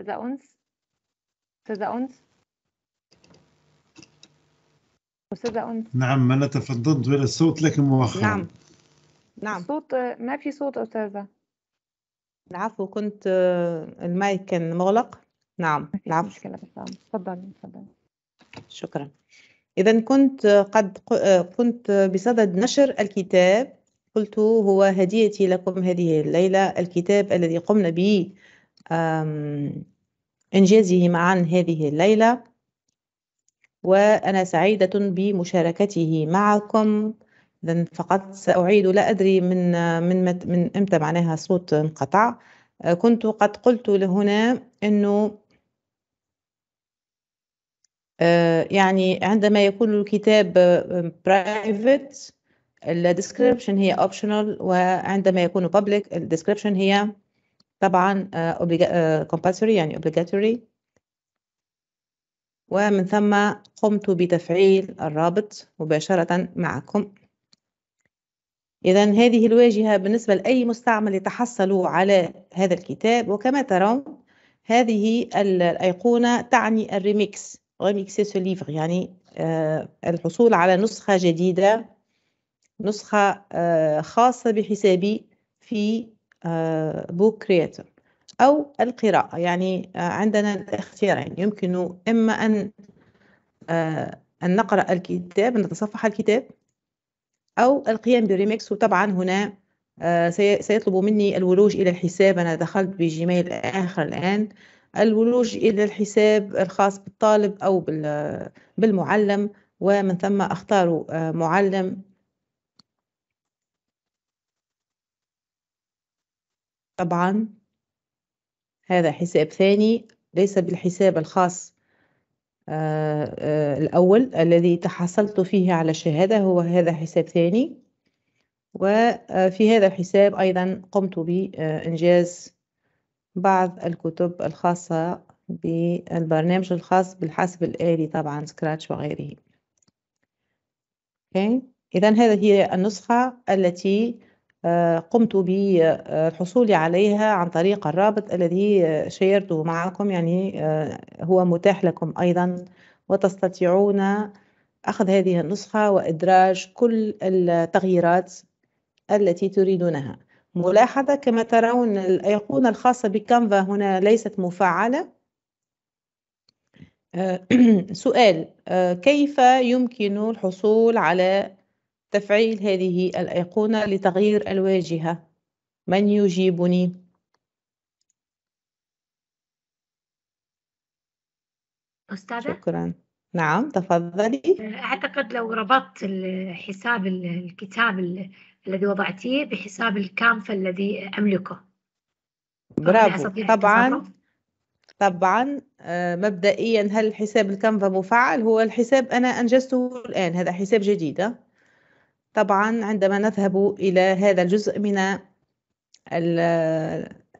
ذا أنس أستاذة أنس أستاذة أنس نعم ما تفضلت ولا الصوت لكن مؤخرا نعم نعم صوت ما في صوت أستاذة العفو كنت المايك كان مغلق نعم العفو مشكلة تفضلي نعم. تفضلي شكرا إذا كنت قد كنت بصدد نشر الكتاب قلت هو هديتي لكم هذه الليلة الكتاب الذي قمنا به إنجازه معا هذه الليلة وأنا سعيدة بمشاركته معكم إذا فقط سأعيد لا أدري من من من إمتى معناها الصوت انقطع آه، كنت قد قلت لهنا أنه آه، يعني عندما يكون الكتاب برايفت آه، الديسكريبشن هي اوبشنال وعندما يكون بابليك الديسكريبشن هي طبعا آه، آه، compulsory يعني obligatory ومن ثم قمت بتفعيل الرابط مباشرة معكم إذا هذه الواجهة بالنسبة لأي مستعمل يتحصل على هذا الكتاب وكما ترون هذه الأيقونة تعني الريميكس ريميكسي سو يعني آه، الحصول على نسخة جديدة نسخة خاصة بحسابي في بوك آه، كرياتور أو القراءة يعني آه، عندنا الاختيارين يمكن إما أن آه، أن نقرأ الكتاب نتصفح الكتاب أو القيام بريميكس وطبعا هنا سيطلب مني الولوج إلى الحساب أنا دخلت بجيميل آخر الآن الولوج إلى الحساب الخاص بالطالب أو بالمعلم ومن ثم أختار معلم طبعًا هذا حساب ثاني ليس بالحساب الخاص آه، آه، الأول الذي تحصلت فيه على الشهادة هو هذا حساب ثاني، وفي آه، هذا الحساب أيضًا قمت بإنجاز بعض الكتب الخاصة بالبرنامج الخاص بالحاسب الآلي طبعًا سكراتش وغيره. إذًا هذه هي النسخة التي قمت بالحصول عليها عن طريق الرابط الذي شيرته معكم يعني آه، هو متاح لكم أيضا وتستطيعون أخذ هذه النسخة وإدراج كل التغييرات التي تريدونها ملاحظة كما ترون الأيقونة الخاصة بكانفا هنا ليست مفعلة آه، سؤال آه، كيف يمكن الحصول على تفعيل هذه الأيقونة لتغيير الواجهة من يجيبني؟ أستاذة شكرا نعم تفضلي أعتقد لو ربطت حساب الكتاب الذي وضعتيه بحساب الكانفا الذي أملكه برافو طبعا طبعا آه، مبدئيا هل حساب الكامفا مفعل هو الحساب أنا أنجزته الآن هذا حساب جديد طبعا عندما نذهب إلى هذا الجزء من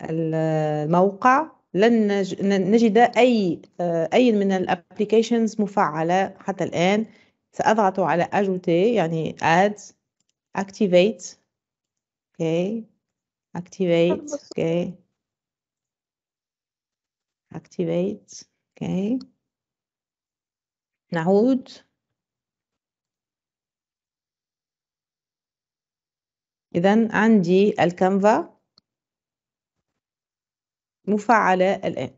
الموقع لن نجد أي أي من الابليكيشنز مفعلة حتى الآن سأضغط على أجوتي يعني add activate okay activate okay activate okay نعود إذا عندي الكانفا مفعلة الآن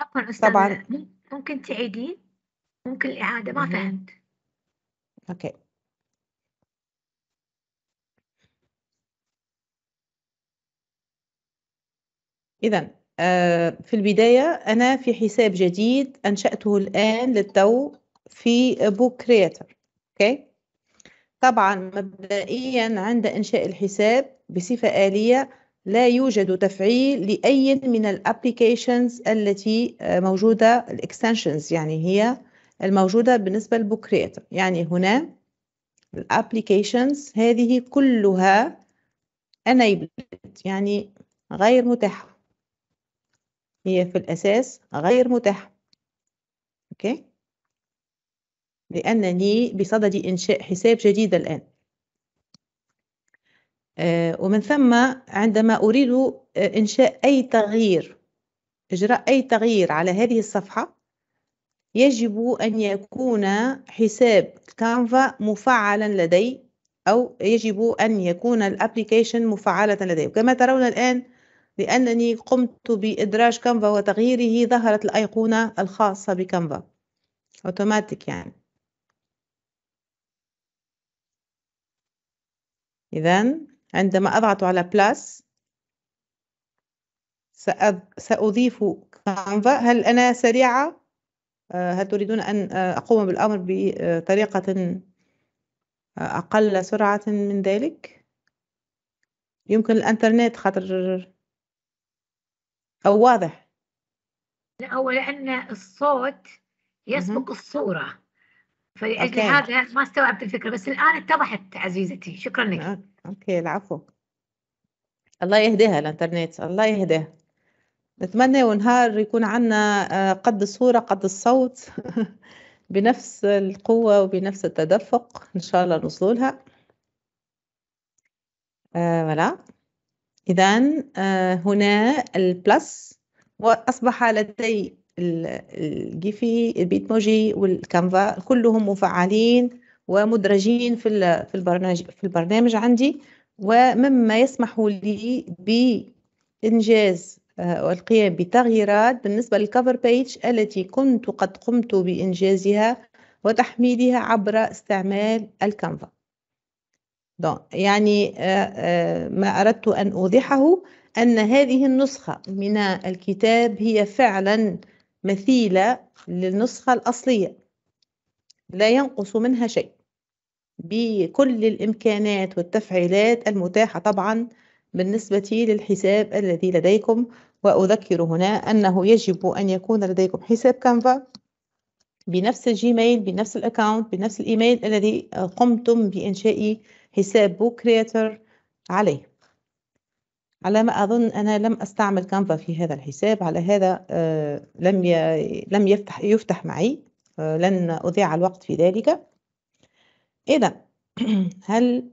عفوا طبعا ممكن تعيدين ممكن الإعادة ما فهمت أوكي إذا آه، في البداية أنا في حساب جديد أنشأته الآن للتو في بوك كرياتر أوكي طبعا مبدئيا عند إنشاء الحساب بصفة آلية لا يوجد تفعيل لأي من الابلكيشنز التي آه، موجودة الاكستنشنز يعني هي الموجودة بالنسبة للبوك يعني هنا الابلكيشنز هذه كلها enabled يعني غير متاحة هي في الأساس غير متاحة أوكي okay. لأنني بصدد إنشاء حساب جديد الآن آه، ومن ثم عندما أريد آه، إنشاء أي تغيير إجراء أي تغيير على هذه الصفحة يجب أن يكون حساب كانفا مفعلا لدي أو يجب أن يكون الابليكيشن مفعلة لدي كما ترون الآن لأنني قمت بإدراج كانفا وتغييره ظهرت الأيقونة الخاصة بكانفا أوتوماتيك يعني إذا عندما أضغط على بلاس سأضيف كانفا هل أنا سريعة؟ آه، هل تريدون أن آه، أقوم بالأمر بطريقة آه، أقل سرعة من ذلك؟ يمكن الإنترنت خاطر أو واضح؟ لا هو لأن الصوت يسبق الصورة فلأجل أوكي. هذا ما استوعبت الفكرة بس الآن اتضحت عزيزتي شكرا لك أوكي العفو الله يهديها الانترنت الله يهديها نتمنى ونهار يكون عنا آه، قد الصورة قد الصوت بنفس القوة وبنفس التدفق إن شاء الله نوصلولها آه ولا إذا آه هنا البلس وأصبح لدي الجيفي البيتموجي والكانفا كلهم مفعلين ومدرجين في في البرنامج في البرنامج عندي ومما يسمح لي بإنجاز والقيام آه، بتغييرات بالنسبة للكفر بيج التي كنت قد قمت بإنجازها وتحميلها عبر استعمال الكانفا يعني آه، آه، ما أردت أن أوضحه أن هذه النسخة من الكتاب هي فعلا مثيلة للنسخة الأصلية لا ينقص منها شيء بكل الإمكانات والتفعيلات المتاحة طبعا بالنسبة للحساب الذي لديكم وأذكر هنا أنه يجب أن يكون لديكم حساب كانفا بنفس الجيميل بنفس الأكاونت بنفس الإيميل الذي قمتم بإنشاء حساب بوك كرياتر عليه على ما أظن أنا لم أستعمل كانفا في هذا الحساب على هذا آه، لم لم يفتح يفتح معي آه، لن أضيع الوقت في ذلك إذا هل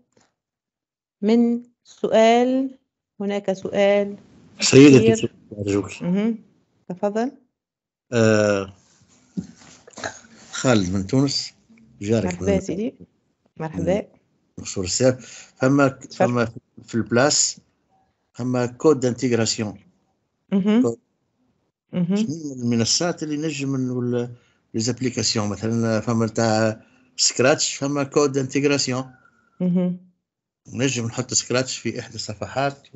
من سؤال هناك سؤال سيدتي أرجوك تفضل آه خالد من تونس جارك مرحبا سيدي مرحبا مقصور السير فما فما في البلاس اما كود شنو المنصات اللي نجم ولا لي زابليكاسيون مثلا فما تاع سكراتش فما كود اها نجم نحط سكراتش في احدى الصفحات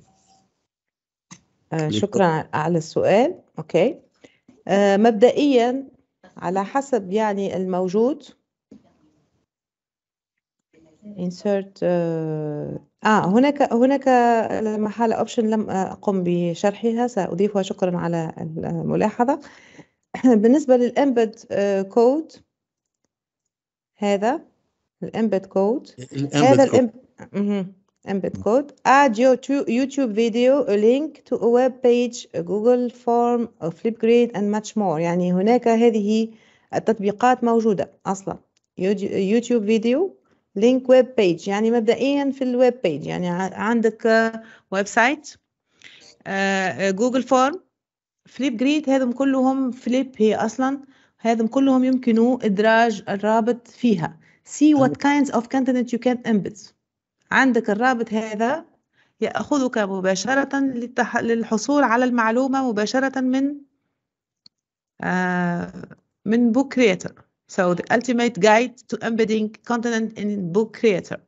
آه، شكرا على السؤال اوكي آه، مبدئيا على حسب يعني الموجود insert uh, آه هناك هناك محل أوبشن لم أقم بشرحها سأضيفها شكرا على الملاحظة بالنسبة للembed آه، code هذا الembed code هذا الembed كود code add your YouTube video a link to a web page a Google form a Flipgrid and much more يعني هناك هذه التطبيقات موجودة أصلا يوتيوب فيديو لينك ويب بيج يعني مبدئيا في الويب بيج يعني عندك ويب سايت جوجل فورم فليب جريد هذم كلهم فليب هي اصلا هذم كلهم يمكنوا ادراج الرابط فيها see what kinds of content you can embed عندك الرابط هذا يأخذك مباشرة للتح... للحصول على المعلومة مباشرة من آه من بوك كريتر So the ultimate guide to embedding content in Book Creator.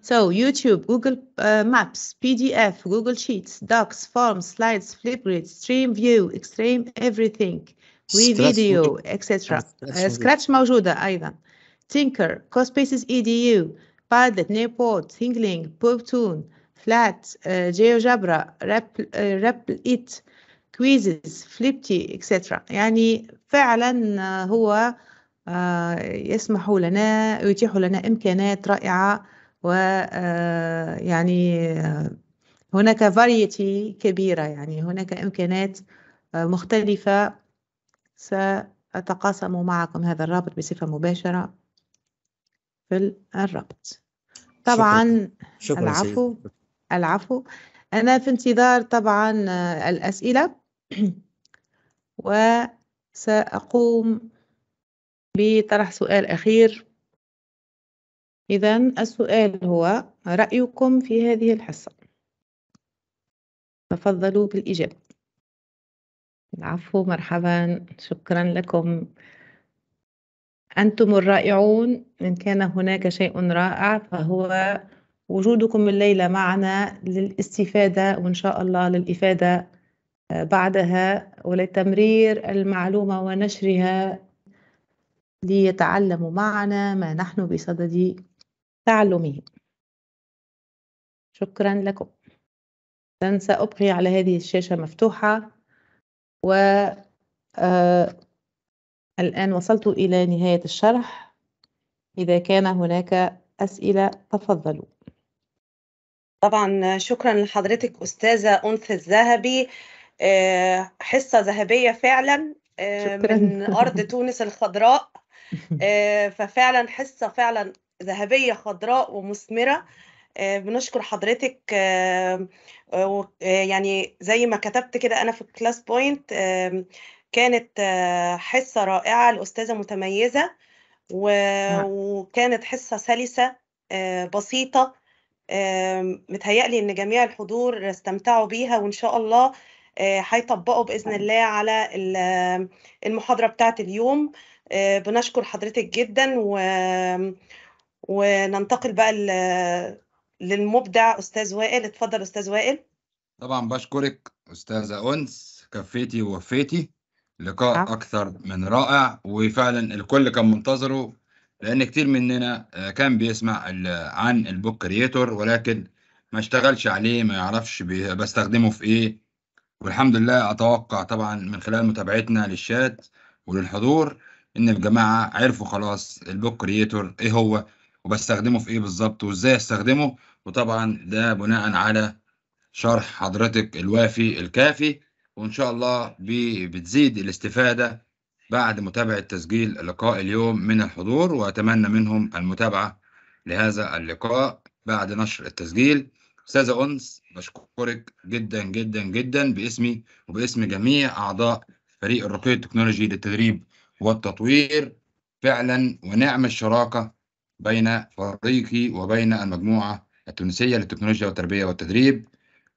So YouTube, Google uh, Maps, PDF, Google Sheets, Docs, Forms, Slides, Flipgrid, Stream View, Extreme Everything, We Video, etc. Scratch موجودة أيضا. Uh, Tinker, Cospaces EDU, Padlet, Newport, Tingling, Powtoon, Flat, uh, GeoGebra, Rep, uh, Rep It, كويزز فليبتي اكسترا يعني فعلا هو آه، يسمح لنا يتيح لنا إمكانات رائعة ويعني آه، آه، هناك فاريتي كبيرة يعني هناك إمكانات مختلفة سأتقاسم معكم هذا الرابط بصفة مباشرة في الرابط طبعا شكرا. شكرا العفو سيد. العفو أنا في انتظار طبعا الأسئلة وسأقوم بطرح سؤال أخير إذا السؤال هو رأيكم في هذه الحصة تفضلوا بالإجابة العفو مرحبا شكرا لكم أنتم الرائعون إن كان هناك شيء رائع فهو وجودكم الليلة معنا للاستفادة وإن شاء الله للإفادة بعدها ولتمرير المعلومة ونشرها ليتعلموا معنا ما نحن بصدد تعلمه شكرا لكم لن سأبقي على هذه الشاشة مفتوحة و آه، الآن وصلت إلى نهاية الشرح إذا كان هناك أسئلة تفضلوا طبعا شكرا لحضرتك أستاذة أنثى الذهبي آه، حصة ذهبية فعلا آه، من أرض تونس الخضراء آه، ففعلا حصة فعلا ذهبية خضراء ومثمرة بنشكر حضرتك يعني زي ما كتبت كده أنا في الكلاس بوينت كانت حصة رائعة الأستاذة متميزة نعم. وكانت حصة سلسة بسيطة متهيألي إن جميع الحضور استمتعوا بيها وإن شاء الله آه، هيطبقه باذن الله على المحاضره بتاعه اليوم آه، بنشكر حضرتك جدا و وننتقل بقى للمبدع استاذ وائل اتفضل استاذ وائل طبعا بشكرك استاذه انس كفيتي ووفيتي لقاء آه. اكثر من رائع وفعلا الكل كان منتظره لان كتير مننا آه، كان بيسمع عن البوك كريتور ولكن ما اشتغلش عليه ما يعرفش بستخدمه في ايه والحمد لله أتوقع طبعا من خلال متابعتنا للشات وللحضور إن الجماعة عرفوا خلاص البوك كرييتور إيه هو وبستخدمه في إيه بالظبط وإزاي أستخدمه وطبعا ده بناء على شرح حضرتك الوافي الكافي وإن شاء الله بتزيد الاستفادة بعد متابعة تسجيل لقاء اليوم من الحضور وأتمنى منهم المتابعة لهذا اللقاء بعد نشر التسجيل استاذه انس بشكرك جدا جدا جدا باسمي وباسم جميع اعضاء فريق الرقي التكنولوجي للتدريب والتطوير فعلا ونعم الشراكه بين فريقي وبين المجموعه التونسيه للتكنولوجيا والتربيه والتدريب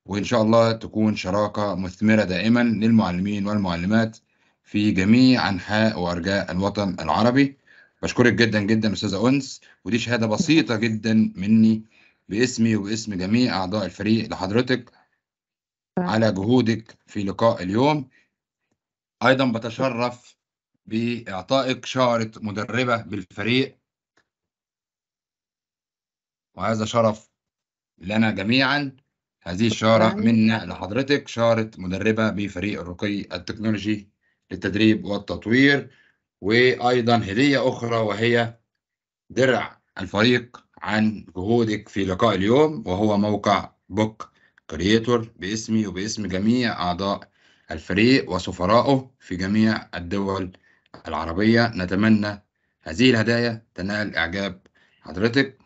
وان شاء الله تكون شراكه مثمره دائما للمعلمين والمعلمات في جميع انحاء وارجاء الوطن العربي بشكرك جدا جدا استاذه انس ودي شهاده بسيطه جدا مني باسمي وباسم جميع أعضاء الفريق لحضرتك على جهودك في لقاء اليوم أيضا بتشرف بإعطائك شارة مدربة بالفريق وهذا شرف لنا جميعا هذه الشارة منا لحضرتك شارة مدربة بفريق الرقي التكنولوجي للتدريب والتطوير وأيضا هدية أخرى وهي درع الفريق عن جهودك في لقاء اليوم وهو موقع بوك كرييتور باسمي وباسم جميع أعضاء الفريق وسفرائه في جميع الدول العربية نتمنى هذه الهدايا تنال إعجاب حضرتك